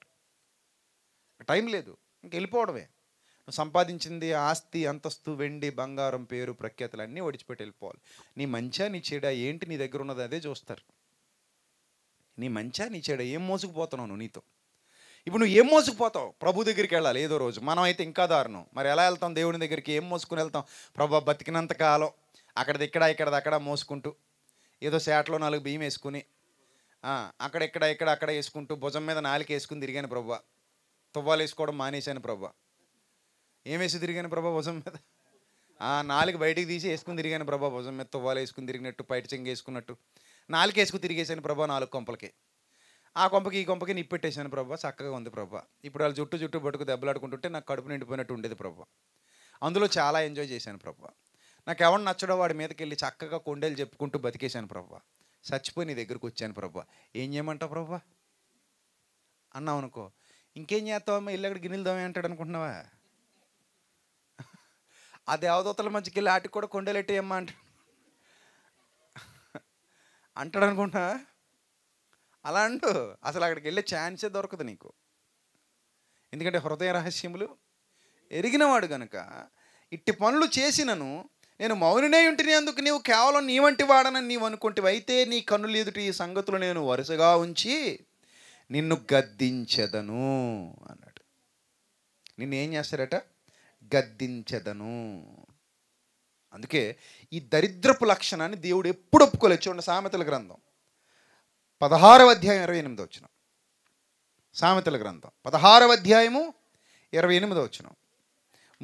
టైం లేదు ఇంక వెళ్ళిపోవడమే సంపాదించింది ఆస్తి అంతస్తు వెండి బంగారం పేరు ప్రఖ్యాతలు అన్నీ ఓడిచిపెట్టి వెళ్ళిపోవాలి నీ మంచా నీ చెడ ఏంటి నీ దగ్గర ఉన్నది అదే చూస్తారు నీ మంచా నీ చెడ ఏం మోసుకుపోతున్నావు నువ్వు నీతో ఇప్పుడు నువ్వు ఏం మోసుకుపోతావు ప్రభు దగ్గరికి వెళ్ళాలి ఏదో రోజు మనం అయితే ఇంకా దారుణం మరి ఎలా వెళ్తాం దేవుని దగ్గరికి ఏం మోసుకుని వెళ్తాం ప్రభా బతికినంత కాలం అక్కడ ఇక్కడ ఇక్కడ అక్కడ మోసుకుంటూ ఏదో శాట్లో నాలుగు బియ్యం వేసుకుని అక్కడ ఇక్కడ ఇక్కడ అక్కడ వేసుకుంటూ భుజం మీద నాలుగు వేసుకుని తిరిగాను ప్రభా తువ్వాలు వేసుకోవడం మానేశాను ప్రభు ఏం వేసి తిరిగాను ప్రభా భుజం మీద నాలుగు బయటికి తీసి వేసుకుని తిరిగాను ప్రభా భుజం మీద తువ్వాలు వేసుకుని తిరిగినట్టు బయట చెంగి వేసుకున్నట్టు నాలుగు వేసుకుని తిరిగేసాను ప్రభా నాలుగు కొంపలకి ఆ కొంపకి ఈ కొంపకి నిప్పెట్టేశాను ప్రభా చక్కగా ఉంది ప్రభా ఇప్పుడు వాళ్ళు జుట్టు జుట్టు పట్టుకు దెబ్బలాడుకుంటుంటే నాకు కడుపు నిండిపోయినట్టు ఉండేది ప్రభా అందులో చాలా ఎంజాయ్ చేశాను ప్రభా నాకు ఎవరు నచ్చడో వాడి మీదకి వెళ్ళి చక్కగా కొండలు చెప్పుకుంటూ బతికేశాను ప్రభా చచ్చిపోయి నీ దగ్గరకు వచ్చాను ప్రభా ఏం చేయమంటావు ప్రభా అన్నావు అనుకో ఇంకేం చేస్తావమ్మా ఇల్లు అక్కడ గిన్నెలుదామే అంటాడు అనుకుంటున్నావా అది అవదోతల మధ్యకి వెళ్ళి ఆటికి కూడా ఎట్టేయమ్మా అంట అంటాడు అనుకుంటా అలా అంటూ అసలు అక్కడికి వెళ్ళే ఛాన్సే దొరకదు నీకు ఎందుకంటే హృదయ రహస్యములు ఎరిగినవాడు గనుక ఇట్టి పనులు చేసినను నేను మౌనినే ఉంటుని అందుకు నీవు కేవలం నీ వంటి వాడనని నీవు అనుకుంటేవి అయితే నీ కన్నులు ఎదుటి ఈ సంగతులు నేను వరుసగా ఉంచి నిన్ను గద్దించదను అన్నాడు నిన్ను ఏం చేస్తారట గద్దించదను అందుకే ఈ దరిద్రపు లక్షణాన్ని దేవుడు ఎప్పుడు ఒప్పుకోలేదు చూడండి సామెతల గ్రంథం పదహారవ అధ్యాయం ఇరవై ఎనిమిది వచ్చినాం సామెతల గ్రంథం పదహారవ అధ్యాయము ఇరవై ఎనిమిది వచ్చినాం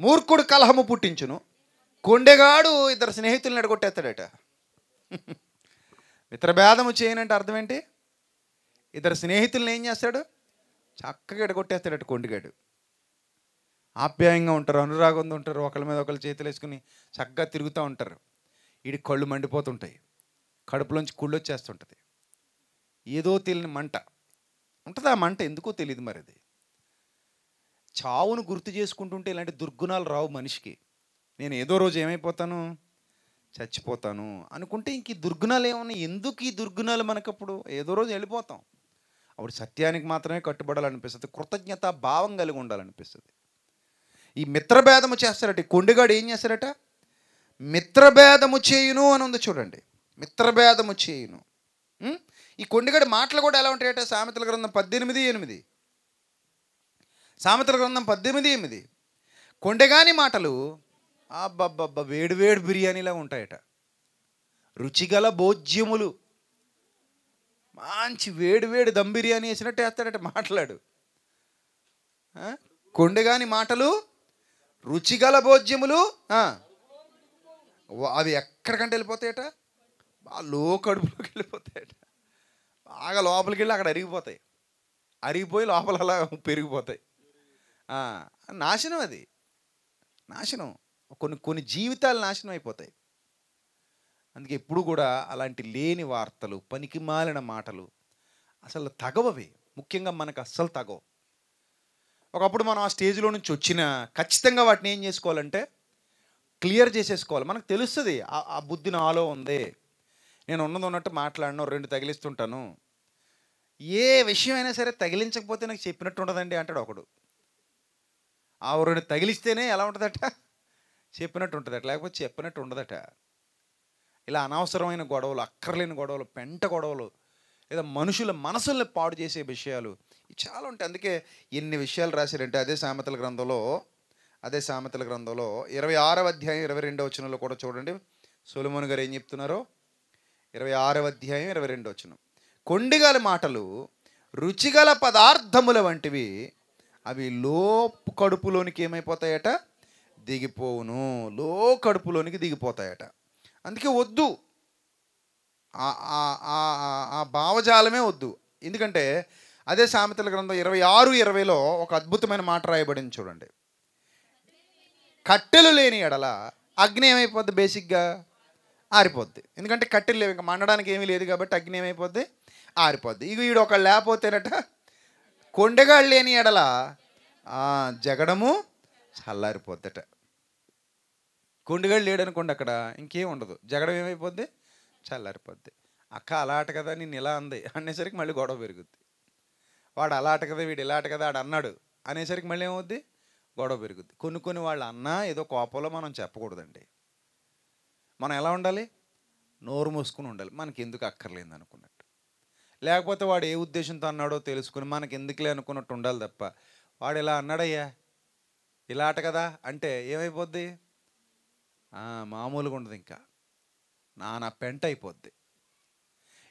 మూర్ఖుడు కలహము పుట్టించును కొండెగాడు ఇద్దరు స్నేహితుల్ని మిత్ర భేదము చేయనంటే అర్థం ఏంటి ఇద్దరు స్నేహితుల్ని ఏం చేస్తాడు చక్కగా ఎడగొట్టేస్తాడట కొండగాడు ఆప్యాయంగా ఉంటారు అనురాగంతో ఉంటారు ఒకళ్ళ మీద ఒకళ్ళు చేతులు వేసుకుని చక్కగా తిరుగుతూ ఉంటారు వీడి కళ్ళు మండిపోతుంటాయి కడుపులోంచి కుళ్ళు వచ్చేస్తుంటుంది ఏదో తెలియని మంట ఉంటుంది ఆ మంట ఎందుకో తెలియదు మరి అది చావును గుర్తు చేసుకుంటుంటే ఇలాంటి దుర్గుణాలు రావు మనిషికి నేను ఏదో రోజు ఏమైపోతాను చచ్చిపోతాను అనుకుంటే ఇంక దుర్గుణాలు ఏమన్నా ఎందుకు ఈ దుర్గుణాలు మనకప్పుడు ఏదో రోజు వెళ్ళిపోతాం అప్పుడు సత్యానికి మాత్రమే కట్టుబడాలనిపిస్తుంది కృతజ్ఞత భావం కలిగి ఉండాలనిపిస్తుంది ఈ మిత్రభేదము చేస్తారట కొండగాడు ఏం చేస్తారట మిత్రభేదము చేయును అని ఉంది చూడండి మిత్రభేదము చేయును ఈ కొండగడి మాటలు కూడా ఎలా ఉంటాయట సామెతల గ్రంథం పద్దెనిమిది ఎనిమిది సామెతల గ్రంథం పద్దెనిమిది ఎనిమిది కొండగాని మాటలు అబ్బబ్బబ్బ వేడివేడి బిర్యానీలా ఉంటాయట రుచిగల భోజ్యములు మంచి వేడివేడి దమ్ బిర్యానీ వేసినట్టు వేస్తాడట మాట్లాడు కొండగాని మాటలు రుచిగల భోజ్యములు అవి ఎక్కడికంటే వెళ్ళిపోతాయట బాగా లో కడుపులోకి వెళ్ళిపోతాయట బాగా లోపలికి వెళ్ళి అక్కడ అరిగిపోతాయి అరిగిపోయి లోపల అలా పెరిగిపోతాయి నాశనం అది నాశనం కొన్ని కొన్ని జీవితాలు నాశనం అయిపోతాయి అందుకే ఎప్పుడు కూడా అలాంటి లేని వార్తలు పనికి మాలిన మాటలు అసలు తగవవి ముఖ్యంగా మనకు అస్సలు తగవు ఒకప్పుడు మనం ఆ స్టేజ్లో నుంచి వచ్చిన ఖచ్చితంగా వాటిని ఏం చేసుకోవాలంటే క్లియర్ చేసేసుకోవాలి మనకు తెలుస్తుంది ఆ బుద్ధి నాలో ఉంది నేను ఉన్నది ఉన్నట్టు మాట్లాడినా రెండు తగిలిస్తుంటాను ఏ విషయమైనా సరే తగిలించకపోతే నాకు చెప్పినట్టు ఉండదండి అంటాడు ఒకడు ఆ రెండు తగిలిస్తేనే ఎలా ఉంటుందట చెప్పినట్టు ఉంటుందట లేకపోతే చెప్పినట్టు ఉండదట ఇలా అనవసరమైన గొడవలు అక్కర్లేని గొడవలు పెంట గొడవలు లేదా మనుషుల మనసుల్ని పాడు చేసే విషయాలు చాలా ఉంటాయి అందుకే ఎన్ని విషయాలు రాశారంటే అదే సామెతల గ్రంథంలో అదే సామెతల గ్రంథంలో ఇరవై ఆరవ అధ్యాయం ఇరవై రెండవ వచనంలో కూడా చూడండి సొలమోన్ గారు ఏం చెప్తున్నారో ఇరవై ఆరవ అధ్యాయం ఇరవై రెండవ వచనం కొండిగల మాటలు రుచిగల పదార్థముల వంటివి అవి లోపు కడుపులోనికి ఏమైపోతాయట దిగిపోవును లో కడుపులోనికి దిగిపోతాయట అందుకే వద్దు ఆ భావజాలమే వద్దు ఎందుకంటే అదే సామెతల గ్రంథం ఇరవై ఆరు ఇరవైలో ఒక అద్భుతమైన మాట రాయబడింది చూడండి కట్టెలు లేని ఎడల అగ్ని ఏమైపోద్ది బేసిక్గా ఆరిపోద్ది ఎందుకంటే కట్టెలు లేవు ఇంకా మండడానికి ఏమీ లేదు కాబట్టి అగ్ని ఏమైపోద్ది ఆరిపోద్ది ఇక వీడు ఒక లేకపోతేనట కొండగాళ్ళు లేని ఎడల జగడము చల్లారిపోద్దట కొండగాడు లేడనుకోండి అక్కడ ఇంకేం ఉండదు జగడం ఏమైపోద్ది చల్లారిపోద్ది అక్క అలాట కదా నేను ఇలా అంది అనేసరికి మళ్ళీ గొడవ పెరుగుద్ది వాడు అలాట కదా వీడు ఇలాట కదా ఆడు అన్నాడు అనేసరికి మళ్ళీ ఏమవుద్ది గొడవ పెరుగుద్ది కొన్ని కొన్ని వాళ్ళు అన్నా ఏదో కోపంలో మనం చెప్పకూడదండి మనం ఎలా ఉండాలి నోరు మూసుకుని ఉండాలి మనకి ఎందుకు అక్కర్లేదు అనుకున్నట్టు లేకపోతే వాడు ఏ ఉద్దేశంతో అన్నాడో తెలుసుకుని మనకి ఎందుకులే అనుకున్నట్టు ఉండాలి తప్ప వాడు ఇలా అన్నాడయ్యా ఇలాట కదా అంటే ఏమైపోద్ది మామూలుగా ఉండదు ఇంకా నానా పెంట అయిపోద్ది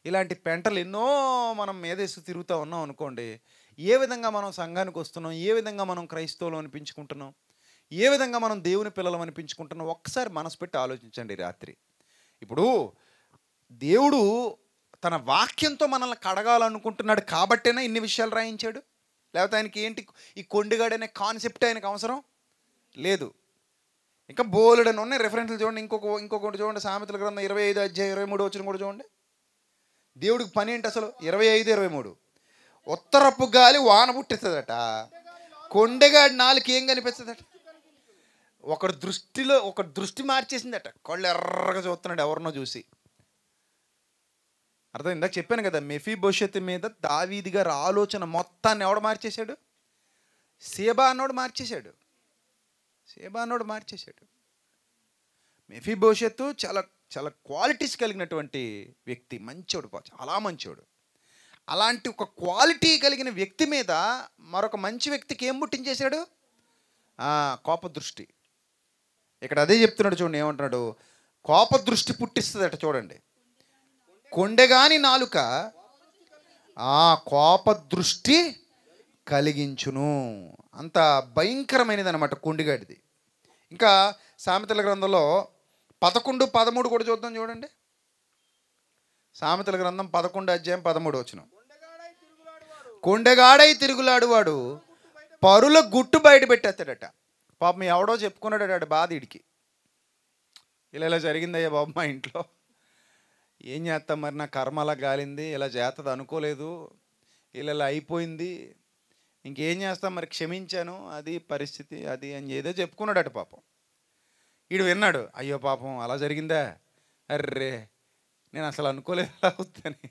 ఇలాంటి పెంటలు ఎన్నో మనం మేధస్సు తిరుగుతూ ఉన్నాం అనుకోండి ఏ విధంగా మనం సంఘానికి వస్తున్నాం ఏ విధంగా మనం క్రైస్తవులు అనిపించుకుంటున్నాం ఏ విధంగా మనం దేవుని పిల్లలు అనిపించుకుంటున్నాం ఒక్కసారి మనసు పెట్టి ఆలోచించండి రాత్రి ఇప్పుడు దేవుడు తన వాక్యంతో మనల్ని కడగాలనుకుంటున్నాడు కాబట్టేనా ఇన్ని విషయాలు రాయించాడు లేకపోతే ఆయనకి ఏంటి ఈ కొండుగాడనే కాన్సెప్ట్ ఆయనకు అవసరం లేదు ఇంకా బోలెడని ఉన్నాయి రెఫరెన్స్లు చూడండి ఇంకొక ఇంకొకటి చూడండి సామెతల గ్రంథం ఇరవై ఐదు అధ్యాయ ఇరవై మూడు వచ్చిన కూడా చూడండి దేవుడికి పని ఏంటి అసలు ఇరవై ఐదు ఇరవై మూడు ఉత్తరపు గాలి వాన పుట్టిస్తుందట కొండగాడి నాలుగు ఏం కనిపిస్తుందట ఒకడు దృష్టిలో ఒక దృష్టి మార్చేసిందట కళ్ళు ఎర్రగా చూస్తున్నాడు ఎవరినో చూసి అర్థం ఇందాక చెప్పాను కదా మెఫీ భవిష్యత్తు మీద దావీది గారు ఆలోచన మొత్తాన్ని ఎవడు మార్చేశాడు సేబా అన్నోడు మార్చేశాడు సేబానోడు మార్చేశాడు మెఫీ భవిష్యత్తు చాలా చాలా క్వాలిటీస్ కలిగినటువంటి వ్యక్తి మంచోడు చాలా మంచోడు అలాంటి ఒక క్వాలిటీ కలిగిన వ్యక్తి మీద మరొక మంచి వ్యక్తికి ఏం పుట్టించేశాడు కోపదృష్టి ఇక్కడ అదే చెప్తున్నాడు చూడండి ఏమంటున్నాడు కోపదృష్టి పుట్టిస్తుందట చూడండి కొండగాని నాలుక ఆ కోపదృష్టి కలిగించును అంత భయంకరమైనది అనమాట కొండిగాడిది ఇంకా సామెతల గ్రంథంలో పదకొండు పదమూడు కూడా చూద్దాం చూడండి సామెతల గ్రంథం పదకొండు అధ్యాయం పదమూడు వచ్చిన కొండెగాడై తిరుగులాడువాడు పరుల గుట్టు బయట పెట్టేస్తాడట పాపం ఎవడో చెప్పుకున్నాడట బాధ ఇడికి ఇలా ఇలా జరిగిందయ్యా బాబు మా ఇంట్లో ఏం చేస్తాం మరి నా కర్మ అలా గాలింది ఇలా చేస్తుంది అనుకోలేదు ఇలా అయిపోయింది ఇంకేం చేస్తాం మరి క్షమించాను అది పరిస్థితి అది అని ఏదో చెప్పుకున్నాడట పాపం వీడు విన్నాడు అయ్యో పాపం అలా జరిగిందా అర్రే నేను అసలు అనుకోలేదు అలా అవుతాని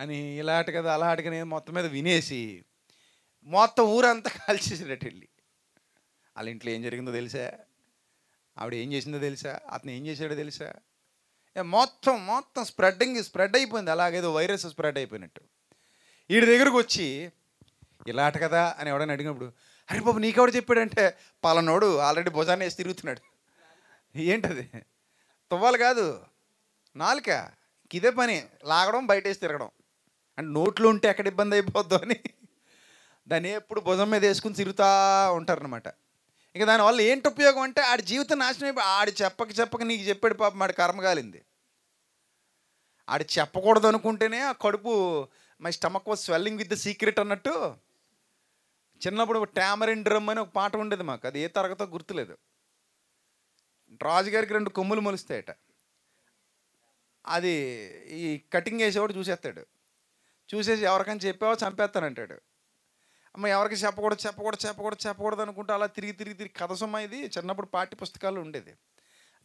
అని ఇలా ఆట కదా అలా ఆటగా నేను మొత్తం మీద వినేసి మొత్తం ఊరంతా కాల్చేసాడట వెళ్ళి వాళ్ళ ఇంట్లో ఏం జరిగిందో తెలుసా ఆవిడ ఏం చేసిందో తెలుసా అతను ఏం చేశాడో తెలుసా మొత్తం మొత్తం స్ప్రెడ్డింగ్ స్ప్రెడ్ అయిపోయింది అలాగేదో వైరస్ స్ప్రెడ్ అయిపోయినట్టు వీడి దగ్గరకు వచ్చి ఇలా అట కదా అని ఎవడని అడిగినప్పుడు అరే బాబు నీకెవడు చెప్పాడంటే పాలనోడు ఆల్రెడీ భుజాన్ని వేసి తిరుగుతున్నాడు ఏంటది తువ్వాలి కాదు నాలుక ఇదే పని లాగడం బయట వేసి తిరగడం అంటే నోట్లు ఉంటే ఎక్కడ ఇబ్బంది అయిపోద్దు అని దాన్ని ఎప్పుడు భుజం మీద వేసుకుని తిరుగుతూ ఉంటారనమాట ఇంకా దానివల్ల ఏంటి ఉపయోగం అంటే ఆడి జీవితం నాశనం అయిపోయి ఆడి చెప్పక చెప్పక నీకు చెప్పాడు పాప మాడి కర్మగాలింది ఆడి చెప్పకూడదు అనుకుంటేనే ఆ కడుపు my stomach was swelling with the secret అన్నట్టు చిన్నప్పుడు ట్యామరిన్ డ్రమ్ అని ఒక పాట ఉండేది మాకు అది ఏ తరగతో గుర్తులేదు రాజుగారికి రెండు కొమ్ములు మొలుస్తాయట అది ఈ కటింగ్ వేసేవాడు చూసేస్తాడు చూసేసి ఎవరికైనా చెప్పావో చంపేస్తానంటాడు అమ్మ ఎవరికి చెప్పకూడదు చెప్పకూడదు చెప్పకూడదు చెప్పకూడదు అనుకుంటే అలా తిరిగి తిరిగి తిరిగి కథ సొమ్మ ఇది చిన్నప్పుడు పాఠ్య పుస్తకాలు ఉండేది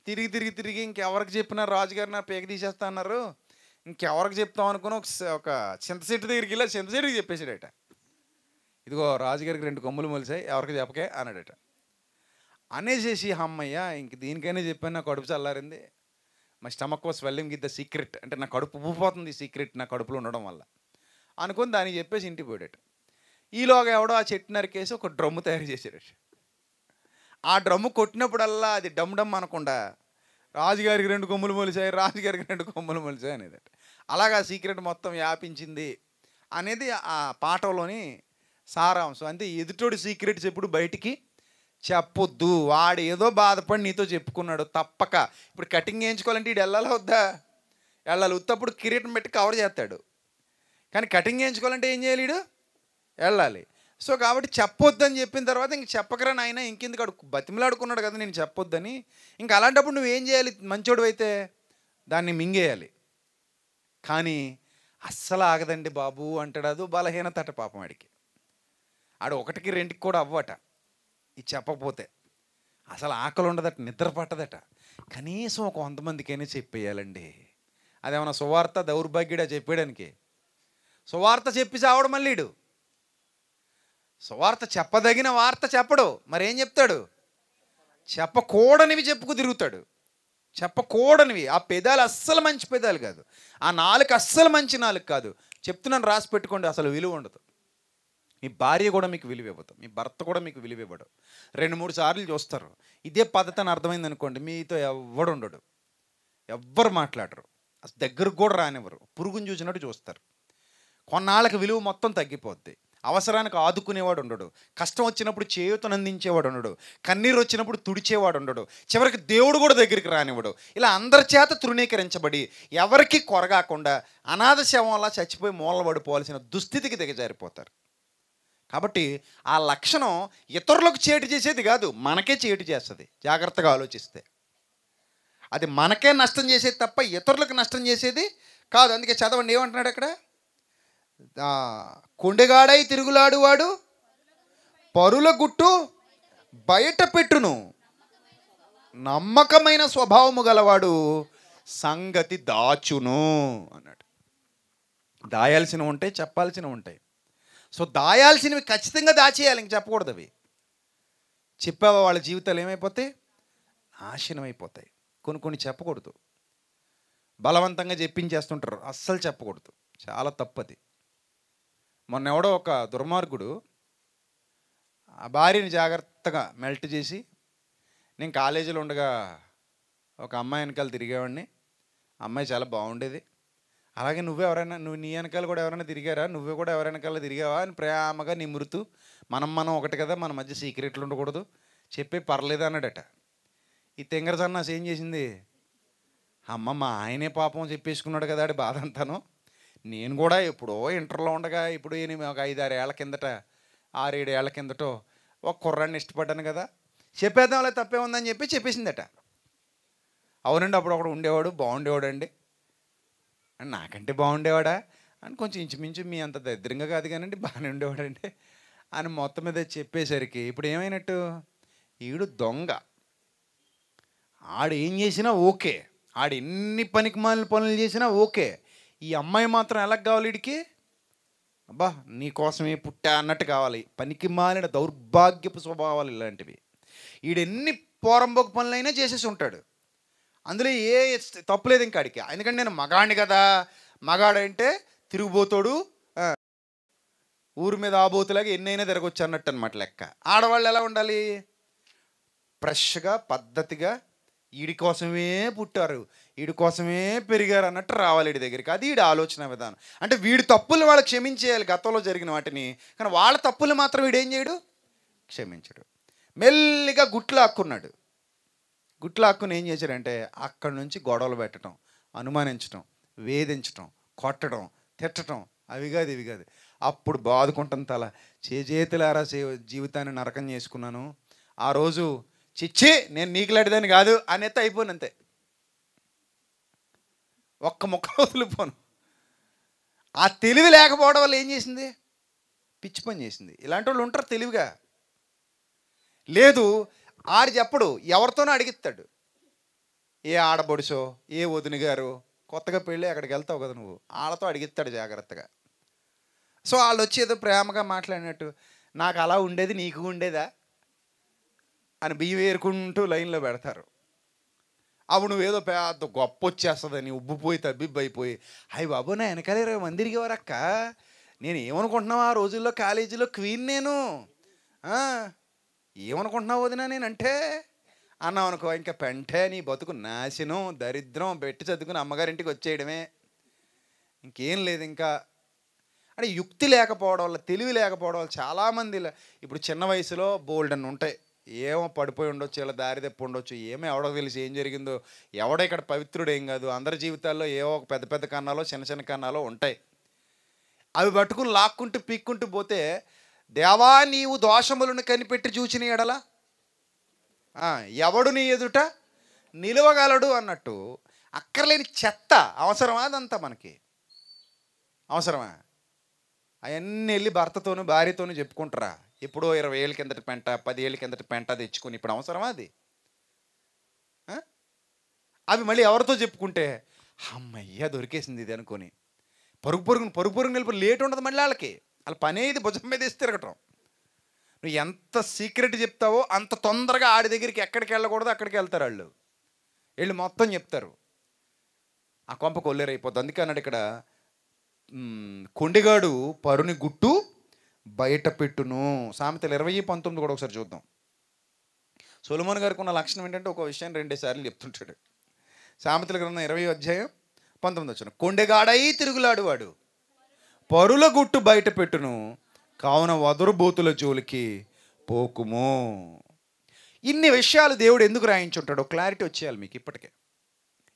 తిరిగి తిరిగి తిరిగి ఇంకెవరికి చెప్పినా రాజుగారు నా పేక తీసేస్తా అన్నారు ఇంకెవరికి చెప్తాం అనుకుని ఒక చింతశెట్టి దగ్గరికి వెళ్ళి చింతశెట్టికి చెప్పేసాడట ఇదిగో రాజుగారికి రెండు కొమ్ములు మొలిసాయి ఎవరికి చెప్పకే అన్నాడట అనేసేసి అమ్మయ్య ఇంక దీనికైనా చెప్పాను నా కడుపు చల్లారింది మా stomach was swelling with the secret అంటే నా కడుపు ఉబ్బిపోతుంది సీక్రెట్ నా కడుపులో ఉండడం వల్ల అనుకుని దానికి చెప్పేసి ఇంటికి పోయాడట ఈలోగా ఎవడో ఆ చెట్టు నరికేసి ఒక డ్రమ్ము తయారు చేశాడట ఆ డ్రమ్ము కొట్టినప్పుడల్లా అది డమ్ డమ్ అనకుండా రాజుగారికి రెండు కొమ్ములు మొలిసాయి రాజుగారికి రెండు కొమ్ములు మొలిసాయి అనేది అలాగా సీక్రెట్ మొత్తం వ్యాపించింది అనేది ఆ పాటలోని సారాంశం అంటే ఎదుటోడి సీక్రెట్స్ ఎప్పుడు బయటికి చెప్పొద్దు వాడు ఏదో బాధపడి నీతో చెప్పుకున్నాడు తప్పక ఇప్పుడు కటింగ్ వేయించుకోవాలంటే వీడు వెళ్ళాలి వద్దా వెళ్ళాలి ఉత్తప్పుడు కిరీటం పెట్టి కవర్ చేస్తాడు కానీ కటింగ్ వేయించుకోవాలంటే ఏం చేయాలి ఇడు వెళ్ళాలి సో కాబట్టి చెప్పొద్దని చెప్పిన తర్వాత ఇంక చెప్పకరా నాయన ఇంకెందుకు అడు బతిమలాడుకున్నాడు కదా నేను చెప్పొద్దని ఇంక అలాంటప్పుడు నువ్వేం చేయాలి మంచోడు అయితే దాన్ని మింగేయాలి కానీ అస్సలు ఆగదండి బాబు అంటాడు అదో బలహీనతట పాపం వాడికి ఆడు ఒకటికి రెండుకి కూడా అవ్వట ఇది చెప్పకపోతే అసలు ఆకలి ఉండదట నిద్ర పట్టదట కనీసం ఒక వంద మందికైనా చెప్పేయాలండి అదేమన్నా సువార్త దౌర్భాగ్యుడా చెప్పేయడానికి సువార్త చెప్పి చావడం మళ్ళీడు సువార్త చెప్పదగిన వార్త చెప్పడు మరేం చెప్తాడు చెప్పకూడనివి చెప్పుకు తిరుగుతాడు చెప్పకూడనివి ఆ పెదాలు అస్సలు మంచి పెదాలు కాదు ఆ నాలుగు అస్సలు మంచి నాలుగు కాదు చెప్తున్నాను రాసి పెట్టుకోండి అసలు విలువ ఉండదు మీ భార్య కూడా మీకు విలువ ఇవ్వదు మీ భర్త కూడా మీకు విలువ ఇవ్వడు రెండు మూడు సార్లు చూస్తారు ఇదే పద్ధతి అని అర్థమైంది అనుకోండి మీతో ఎవడు ఉండడు ఎవ్వరు మాట్లాడరు అసలు దగ్గరకు కూడా రానివ్వరు పురుగుని చూసినట్టు చూస్తారు కొన్నాళ్ళకి విలువ మొత్తం తగ్గిపోద్ది అవసరానికి ఆదుకునేవాడు ఉండడు కష్టం వచ్చినప్పుడు చేయుతను అందించేవాడు ఉండడు కన్నీరు వచ్చినప్పుడు తుడిచేవాడు ఉండడు చివరికి దేవుడు కూడా దగ్గరికి రానివ్వడు ఇలా అందరి చేత తృణీకరించబడి ఎవరికి కొరగాకుండా అనాథ శవంలా చచ్చిపోయి మూలబడిపోవాల్సిన దుస్థితికి దిగజారిపోతారు కాబట్టి ఆ లక్షణం ఇతరులకు చేటు చేసేది కాదు మనకే చేటు చేస్తుంది జాగ్రత్తగా ఆలోచిస్తే అది మనకే నష్టం చేసేది తప్ప ఇతరులకు నష్టం చేసేది కాదు అందుకే చదవండి ఏమంటున్నాడు అక్కడ కొండెగాడై తిరుగులాడువాడు పరుల గుట్టు బయట పెట్టును నమ్మకమైన స్వభావము గలవాడు సంగతి దాచును అన్నాడు దాయాల్సినవి ఉంటాయి చెప్పాల్సినవి ఉంటాయి సో దాయాల్సినవి ఖచ్చితంగా దాచేయాలి ఇంక చెప్పకూడదు అవి చెప్పావా వాళ్ళ జీవితాలు ఏమైపోతాయి నాశనం అయిపోతాయి కొన్ని కొన్ని చెప్పకూడదు బలవంతంగా చెప్పించేస్తుంటారు అస్సలు చెప్పకూడదు చాలా తప్పది మొన్న ఎవడో ఒక దుర్మార్గుడు ఆ భార్యని జాగ్రత్తగా మెల్ట్ చేసి నేను కాలేజీలో ఉండగా ఒక అమ్మాయి వెనకాల తిరిగేవాడిని అమ్మాయి చాలా బాగుండేది అలాగే నువ్వు ఎవరైనా నువ్వు నీ వెనకాల కూడా ఎవరైనా తిరిగారా నువ్వే కూడా ఎవరైనా తిరిగావా అని ప్రేమగా నిమురుతూ మనం మనం ఒకటి కదా మన మధ్య సీక్రెట్లు ఉండకూడదు చెప్పి పర్లేదు అన్నాడట ఈ తెంగర సన్నాసి ఏం చేసింది అమ్మ మా ఆయనే పాపం చెప్పేసుకున్నాడు కదా అది బాధ అంతాను నేను కూడా ఎప్పుడో ఇంటర్లో ఉండగా ఇప్పుడు ఒక ఐదు ఆరు ఏళ్ళ కిందట ఆరేడు ఏళ్ళ కిందటో ఒక కుర్రాన్ని ఇష్టపడ్డాను కదా చెప్పేద్దాంలే తప్పే ఉందని చెప్పి చెప్పేసిందట అవునండి అప్పుడు ఒకడు ఉండేవాడు బాగుండేవాడు అండి అండ్ నాకంటే బాగుండేవాడా అని కొంచెం ఇంచుమించు మీ అంత దరిద్రంగా కాదు కానండి బాగానే ఉండేవాడంటే అని మొత్తం మీద చెప్పేసరికి ఇప్పుడు ఏమైనట్టు ఈడు దొంగ ఆడు ఏం చేసినా ఓకే ఆడు ఎన్ని పనికి మాలిన పనులు చేసినా ఓకే ఈ అమ్మాయి మాత్రం ఎలా కావాలి వీడికి అబ్బా నీకోసమే పుట్టా అన్నట్టు కావాలి పనికి మాలిన దౌర్భాగ్యపు స్వభావాలు ఇలాంటివి ఈడెన్ని పోరంబోక పనులైనా చేసేసి ఉంటాడు అందులో ఏ తప్పులేదు ఇంకా అడిగి ఎందుకంటే నేను మగాడిని కదా మగాడంటే తిరుగుబోతోడు ఊరి మీద ఆబోతులాగా ఎన్నైనా తిరగొచ్చు అన్నట్టు అనమాట లెక్క ఆడవాళ్ళు ఎలా ఉండాలి ఫ్రెష్గా పద్ధతిగా ఈడి కోసమే పుట్టారు ఈడి కోసమే పెరిగారు అన్నట్టు రావాలి ఈడి దగ్గరికి అది ఈడి ఆలోచన విధానం అంటే వీడి తప్పులు వాళ్ళు క్షమించేయాలి గతంలో జరిగిన వాటిని కానీ వాళ్ళ తప్పులు మాత్రం వీడేం చేయడు క్షమించడు మెల్లిగా గుట్లు ఆక్కున్నాడు గుట్లాక్కుని ఏం చేశారంటే అక్కడి నుంచి గొడవలు పెట్టడం అనుమానించడం వేధించడం కొట్టడం తిట్టడం అవి కాదు ఇవి కాదు అప్పుడు బాదుకుంటాను తల చే జీవితాన్ని నరకం చేసుకున్నాను ఆ రోజు చిచ్చి నేను నీకులాడేదాన్ని కాదు అనేత అయిపోను అంతే ఒక్క ముక్క వదిలిపోను ఆ తెలివి లేకపోవడం వల్ల ఏం చేసింది పిచ్చి పని చేసింది ఇలాంటి వాళ్ళు ఉంటారు తెలివిగా లేదు ఆడు చెప్పడు ఎవరితోనో అడిగిస్తాడు ఏ ఆడబొడిసో ఏ వదిన గారు కొత్తగా పెళ్ళి అక్కడికి వెళ్తావు కదా నువ్వు వాళ్ళతో అడిగిస్తాడు జాగ్రత్తగా సో వాళ్ళు వచ్చి ఏదో ప్రేమగా మాట్లాడినట్టు నాకు అలా ఉండేది నీకు ఉండేదా అని బియ్యం ఏరుకుంటూ లైన్లో పెడతారు అప్పుడు నువ్వేదో పెద్ద గొప్ప వచ్చేస్తుందని తబ్బిబ్బు అయిపోయి అయ్యి బాబు నా వెనకాల ఇరవై మందిరికి వరక్క నేను ఏమనుకుంటున్నావు ఆ రోజుల్లో కాలేజీలో క్వీన్ నేను ఏమనుకుంటున్నావు వదినా నేనంటే అన్నాం అనుకో ఇంకా పెంటే నీ బతుకు నాశనం దరిద్రం పెట్టి చదువుకుని అమ్మగారింటికి వచ్చేయడమే ఇంకేం లేదు ఇంకా అంటే యుక్తి లేకపోవడం వల్ల తెలివి లేకపోవడం వల్ల చాలామంది ఇప్పుడు చిన్న వయసులో బోల్డ్ అని ఉంటాయి ఏమో పడిపోయి ఉండొచ్చు ఇలా దారి తప్పి ఉండొచ్చు ఏమో ఎవడో తెలిసి ఏం జరిగిందో ఎవడో ఇక్కడ పవిత్రుడేం కాదు అందరి జీవితాల్లో ఏవో ఒక పెద్ద పెద్ద కన్నాలో చిన్న చిన్న కన్నాలో ఉంటాయి అవి పట్టుకుని లాక్కుంటూ పీక్కుంటూ పోతే దేవా నీవు దోషములను కనిపెట్టి చూచిన ఎడల ఎవడు నీ ఎదుట నిలవగలడు అన్నట్టు అక్కర్లేని చెత్త అవసరమా అదంతా మనకి అవసరమా అవన్నీ వెళ్ళి భర్తతోనూ భార్యతోనూ చెప్పుకుంటారా ఎప్పుడో ఇరవై ఏళ్ళ కిందట పెంట పది ఏళ్ళ కిందట పెంట తెచ్చుకుని ఇప్పుడు అవసరమా అది అవి మళ్ళీ ఎవరితో చెప్పుకుంటే అమ్మయ్యా దొరికేసింది ఇది అనుకొని పరుగు పొరుగును పరుగు పొరుగు నిలిపి లేట్ ఉండదు మళ్ళీ వాళ్ళకి వాళ్ళ పనేది భుజం మీద వేసి తిరగటం నువ్వు ఎంత సీక్రెట్ చెప్తావో అంత తొందరగా ఆడి దగ్గరికి ఎక్కడికి వెళ్ళకూడదు అక్కడికి వెళ్తారు వాళ్ళు వీళ్ళు మొత్తం చెప్తారు ఆ కొంప కొల్లేరైపోతుంది అందుకే అన్నాడు ఇక్కడ కొండిగాడు పరుని గుట్టు బయట పెట్టును సామెతలు ఇరవై పంతొమ్మిది కూడా ఒకసారి చూద్దాం సొలమోన్ గారికి ఉన్న లక్షణం ఏంటంటే ఒక విషయాన్ని రెండేసార్లు చెప్తుంటాడు సామెతల గ్రంథం ఇరవై అధ్యాయం పంతొమ్మిది వచ్చిన కొండగాడై తిరుగులాడు వాడు పరుల గుట్టు బయట పెట్టును కావున వదరుబోతుల జోలికి పోకుము ఇన్ని విషయాలు దేవుడు ఎందుకు రాయించుంటాడో క్లారిటీ వచ్చేయాలి మీకు ఇప్పటికే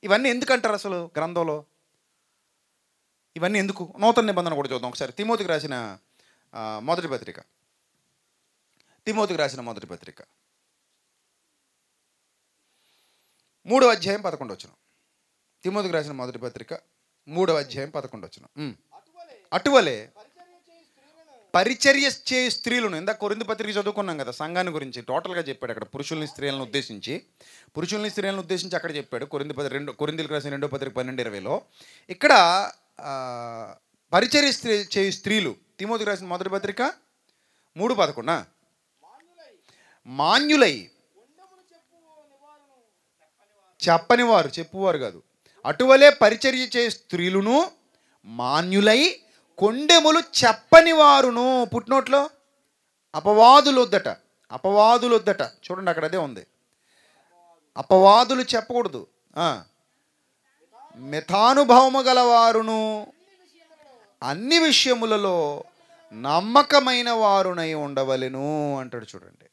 ఇవన్నీ ఎందుకంటారు అసలు గ్రంథంలో ఇవన్నీ ఎందుకు నూతన నిబంధన కూడా చూద్దాం ఒకసారి తిమోతికి రాసిన మొదటి పత్రిక తిమోతికి రాసిన మొదటి పత్రిక మూడవ అధ్యాయం పదకొండు వచ్చిన తిమోతికి రాసిన మొదటి పత్రిక మూడవ అధ్యాయం పదకొండు వచ్చిన అటువలే పరిచర్య చే స్త్రీలను ఇందాక కొరింది పత్రిక చదువుకున్నాం కదా సంఘాన్ని గురించి టోటల్గా చెప్పాడు అక్కడ పురుషుల్ని స్త్రీలను ఉద్దేశించి పురుషుల్ని స్త్రీలను ఉద్దేశించి అక్కడ చెప్పాడు కొరింది పత్రిక రెండు కొరిందులకు రాసిన రెండో పత్రిక పన్నెండు ఇరవైలో ఇక్కడ పరిచర్య స్త్రీ చే స్త్రీలు తిమోతికి రాసిన మొదటి పత్రిక మూడు పదకొండా మాన్యులై చెప్పనివారు చెప్పువారు కాదు అటువలే పరిచర్య చే స్త్రీలను మాన్యులై కొండెములు చెప్పని వారును పుట్టినోట్లో అపవాదులు అపవాదులు అపవాదులొద్దట చూడండి అక్కడ అదే ఉంది అపవాదులు చెప్పకూడదు మిథానుభవము గలవారును అన్ని విషయములలో నమ్మకమైన వారునై ఉండవలెను అంటాడు చూడండి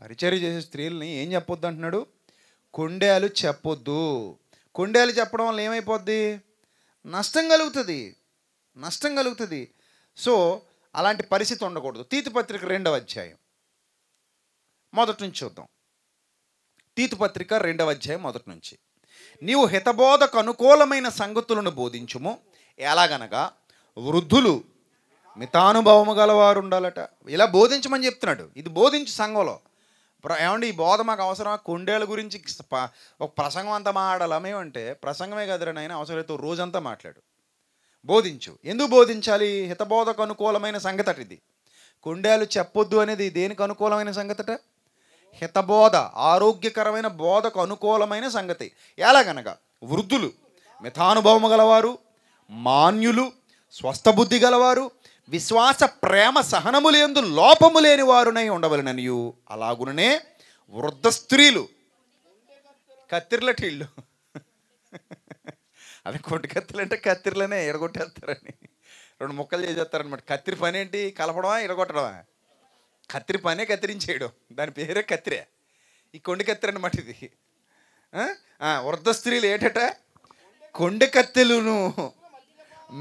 పరిచర్య చేసే స్త్రీలని ఏం చెప్పొద్దు అంటున్నాడు కొండేలు చెప్పొద్దు కొండేలు చెప్పడం వల్ల ఏమైపోద్ది నష్టం కలుగుతుంది నష్టం కలుగుతుంది సో అలాంటి పరిస్థితి ఉండకూడదు తీతుపత్రిక రెండవ అధ్యాయం మొదటి నుంచి చూద్దాం తీతుపత్రిక రెండవ అధ్యాయం మొదటి నుంచి నీవు హితబోధకు అనుకూలమైన సంగతులను బోధించుము ఎలాగనగా వృద్ధులు మితానుభవము గలవారు ఉండాలట ఇలా బోధించమని చెప్తున్నాడు ఇది బోధించు సంఘంలో ఏమండి ఈ బోధ మాకు అవసరమా కొండేళ్ళ గురించి ఒక ప్రసంగం అంతా మాడాలా మేమంటే ప్రసంగమే కదరా నాయన అవసరమైతే రోజంతా మాట్లాడు బోధించు ఎందుకు బోధించాలి హితబోధకు అనుకూలమైన సంగతట ఇది కొండేలు చెప్పొద్దు అనేది దేనికి అనుకూలమైన సంగతట హితబోధ ఆరోగ్యకరమైన బోధకు అనుకూలమైన సంగతి ఎలాగనగా వృద్ధులు మిథానుభవము గలవారు మాన్యులు స్వస్థబుద్ధి గలవారు విశ్వాస ప్రేమ సహనములు ఎందు లోపము లేని వారునై ఉండవలననియు అలాగుననే వృద్ధ స్త్రీలు కత్తిర్లటిళ్ళు అదే కొట్టుకత్తిలు అంటే కత్తిరలోనే ఎరగొట్టేస్తారని రెండు ముక్కలు చేసేస్తారనమాట కత్తిరి పని ఏంటి కలపడమా ఇరగొట్టడమా కత్తిరి పనే కత్తిరించేయడం దాని పేరే కత్తిరే ఈ కొండి కత్తిరి అనమాట ఇది వృద్ధ స్త్రీలు ఏటట కొండ కత్తిలును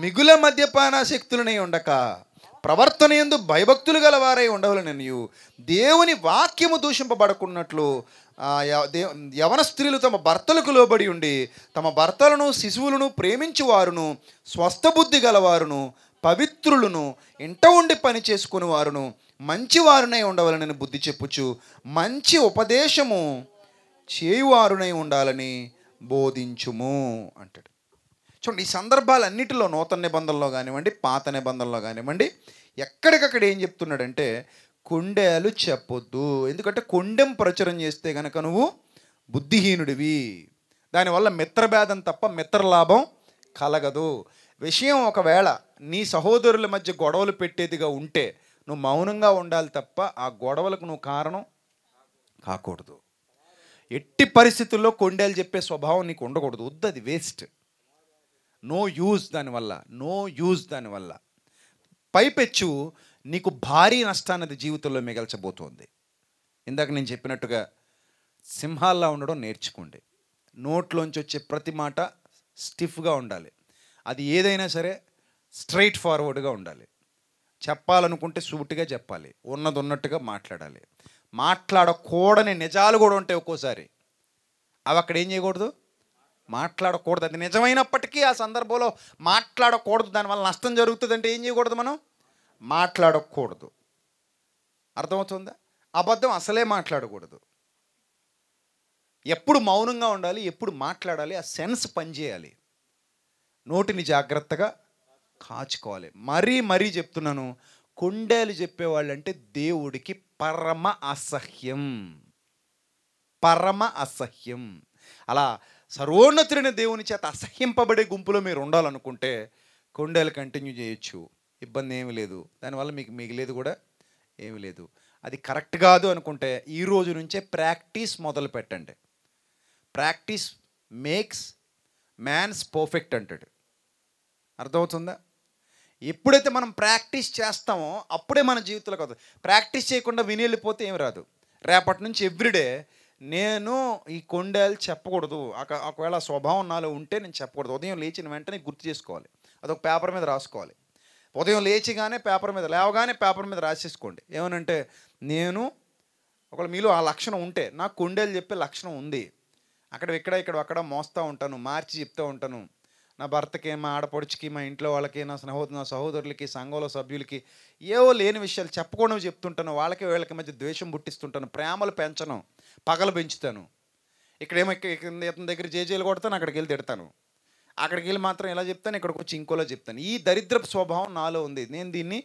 మిగుల మద్యపాన శక్తులనే ఉండక ప్రవర్తన ఎందు భయభక్తులు గలవారై ఉండవలననియు దేవుని వాక్యము దూషింపబడుకున్నట్లు యవన స్త్రీలు తమ భర్తలకు లోబడి ఉండి తమ భర్తలను శిశువులను ప్రేమించువారును స్వస్థబుద్ధి గలవారును పవిత్రులను ఇంట ఉండి పని చేసుకుని వారును మంచివారునై ఉండవాలని బుద్ధి చెప్పుచు మంచి ఉపదేశము చేయువారునై ఉండాలని బోధించుము అంటాడు చూడండి ఈ సందర్భాలన్నిటిలో నూతన నిబంధనలో కానివ్వండి పాత నిబంధనలో కానివ్వండి ఎక్కడికక్కడ ఏం చెప్తున్నాడంటే కొండేలు చెప్పొద్దు ఎందుకంటే కొండెం ప్రచురం చేస్తే కనుక నువ్వు బుద్ధిహీనుడివి దానివల్ల మిత్రభేదం తప్ప మిత్రలాభం కలగదు విషయం ఒకవేళ నీ సహోదరుల మధ్య గొడవలు పెట్టేదిగా ఉంటే నువ్వు మౌనంగా ఉండాలి తప్ప ఆ గొడవలకు నువ్వు కారణం కాకూడదు ఎట్టి పరిస్థితుల్లో కొండేలు చెప్పే స్వభావం నీకు ఉండకూడదు వద్దు అది వేస్ట్ నో యూజ్ దానివల్ల నో యూజ్ దానివల్ల పైపెచ్చు నీకు భారీ నష్టాన్ని జీవితంలో మిగల్చబోతోంది ఇందాక నేను చెప్పినట్టుగా సింహాల్లా ఉండడం నేర్చుకోండి నోట్లోంచి వచ్చే ప్రతి మాట స్టిఫ్గా ఉండాలి అది ఏదైనా సరే స్ట్రైట్ ఫార్వర్డ్గా ఉండాలి చెప్పాలనుకుంటే సూటిగా చెప్పాలి ఉన్నది ఉన్నట్టుగా మాట్లాడాలి మాట్లాడకూడని నిజాలు కూడా ఉంటాయి ఒక్కోసారి అవి అక్కడ ఏం చేయకూడదు మాట్లాడకూడదు అది నిజమైనప్పటికీ ఆ సందర్భంలో మాట్లాడకూడదు దానివల్ల నష్టం జరుగుతుందంటే ఏం చేయకూడదు మనం మాట్లాడకూడదు అర్థమవుతుందా అబద్ధం అసలే మాట్లాడకూడదు ఎప్పుడు మౌనంగా ఉండాలి ఎప్పుడు మాట్లాడాలి ఆ సెన్స్ పనిచేయాలి నోటిని జాగ్రత్తగా కాచుకోవాలి మరీ మరీ చెప్తున్నాను కొండేలు అంటే దేవుడికి పరమ అసహ్యం పరమ అసహ్యం అలా సర్వోన్నతుడైన దేవుని చేత అసహ్యింపబడే గుంపులో మీరు ఉండాలనుకుంటే కొండేలు కంటిన్యూ చేయొచ్చు ఇబ్బంది ఏమి లేదు దానివల్ల మీకు మిగిలేదు కూడా ఏమి లేదు అది కరెక్ట్ కాదు అనుకుంటే ఈ రోజు నుంచే ప్రాక్టీస్ మొదలు పెట్టండి ప్రాక్టీస్ మేక్స్ మ్యాన్స్ పర్ఫెక్ట్ అంటాడు అర్థమవుతుందా ఎప్పుడైతే మనం ప్రాక్టీస్ చేస్తామో అప్పుడే మన జీవితంలో కాదు ప్రాక్టీస్ చేయకుండా విని వెళ్ళిపోతే ఏమి రాదు రేపటి నుంచి ఎవ్రీడే నేను ఈ కొండలు చెప్పకూడదు ఒకవేళ స్వభావం నాలో ఉంటే నేను చెప్పకూడదు ఉదయం లేచిన వెంటనే గుర్తు చేసుకోవాలి అదొక పేపర్ మీద రాసుకోవాలి ఉదయం లేచిగానే పేపర్ మీద లేవగానే పేపర్ మీద రాసేసుకోండి ఏమనంటే నేను ఒకవేళ మీలో ఆ లక్షణం ఉంటే నాకు కుండేలు చెప్పే లక్షణం ఉంది అక్కడ ఇక్కడ ఇక్కడ అక్కడ మోస్తూ ఉంటాను మార్చి చెప్తూ ఉంటాను నా భర్తకి మా ఆడపడుచుకి మా ఇంట్లో వాళ్ళకి నా సహోదరు నా సహోదరులకి సంఘంలో సభ్యులకి ఏవో లేని విషయాలు చెప్పకుండా చెప్తుంటాను వాళ్ళకి వీళ్ళకి మధ్య ద్వేషం పుట్టిస్తుంటాను ప్రేమలు పెంచను పగలు పెంచుతాను ఇక్కడేమో ఇతని దగ్గర జేజేలు కొడతాను అక్కడికి వెళ్ళి తిడతాను అక్కడికి వెళ్ళి మాత్రం ఎలా చెప్తాను ఇక్కడికి వచ్చి ఇంకోలా చెప్తాను ఈ దరిద్ర స్వభావం నాలో ఉంది నేను దీన్ని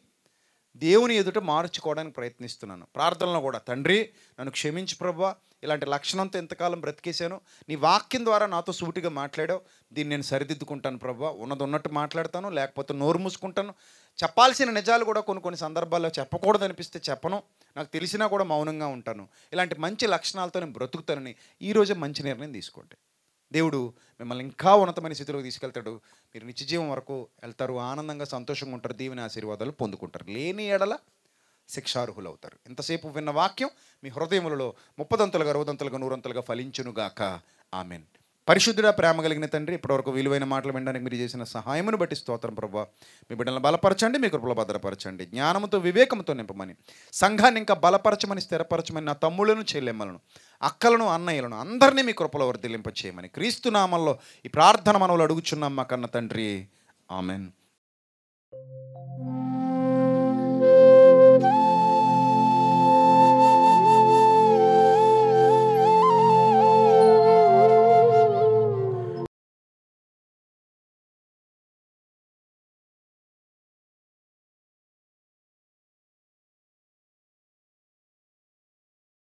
దేవుని ఎదుట మార్చుకోవడానికి ప్రయత్నిస్తున్నాను ప్రార్థనలో కూడా తండ్రి నన్ను క్షమించు ప్రభా ఇలాంటి లక్షణంతో ఎంతకాలం బ్రతికేశాను నీ వాక్యం ద్వారా నాతో సూటిగా మాట్లాడావు దీన్ని నేను సరిదిద్దుకుంటాను ప్రభా ఉన్నది ఉన్నట్టు మాట్లాడతాను లేకపోతే నోరు మూసుకుంటాను చెప్పాల్సిన నిజాలు కూడా కొన్ని కొన్ని సందర్భాల్లో చెప్పకూడదు అనిపిస్తే చెప్పను నాకు తెలిసినా కూడా మౌనంగా ఉంటాను ఇలాంటి మంచి లక్షణాలతో నేను బ్రతుకుతానని ఈరోజే మంచి నిర్ణయం తీసుకోండి దేవుడు మిమ్మల్ని ఇంకా ఉన్నతమైన స్థితిలోకి తీసుకెళ్తాడు మీరు నిత్యజీవం వరకు వెళ్తారు ఆనందంగా సంతోషంగా ఉంటారు దీవుని ఆశీర్వాదాలు పొందుకుంటారు లేని ఎడల శిక్షార్హులు అవుతారు ఇంతసేపు విన్న వాక్యం మీ హృదయములలో ముప్పదంతలుగా అరవదంతలుగా నూరంతలుగా ఫలించునుగాక ఆమెన్ పరిశుద్ధుడా ప్రేమ కలిగిన తండ్రి ఇప్పటివరకు విలువైన మాటలు వినడానికి మీరు చేసిన సహాయమును బట్టి స్తోత్రం ప్రభావ మీ బిడ్డలను బలపరచండి మీ కృపలో భద్రపరచండి జ్ఞానంతో వివేకంతో నింపమని సంఘాన్ని ఇంకా బలపరచమని స్థిరపరచమని నా తమ్ముళ్ళను చెల్లెమ్మలను అక్కలను అన్నయ్యలను అందరినీ మీ కృపలో వర్ధిలింప చేయమని క్రీస్తునామంలో ఈ ప్రార్థన మనవులు అడుగుచున్నాం మా కన్న తండ్రి ఆమెన్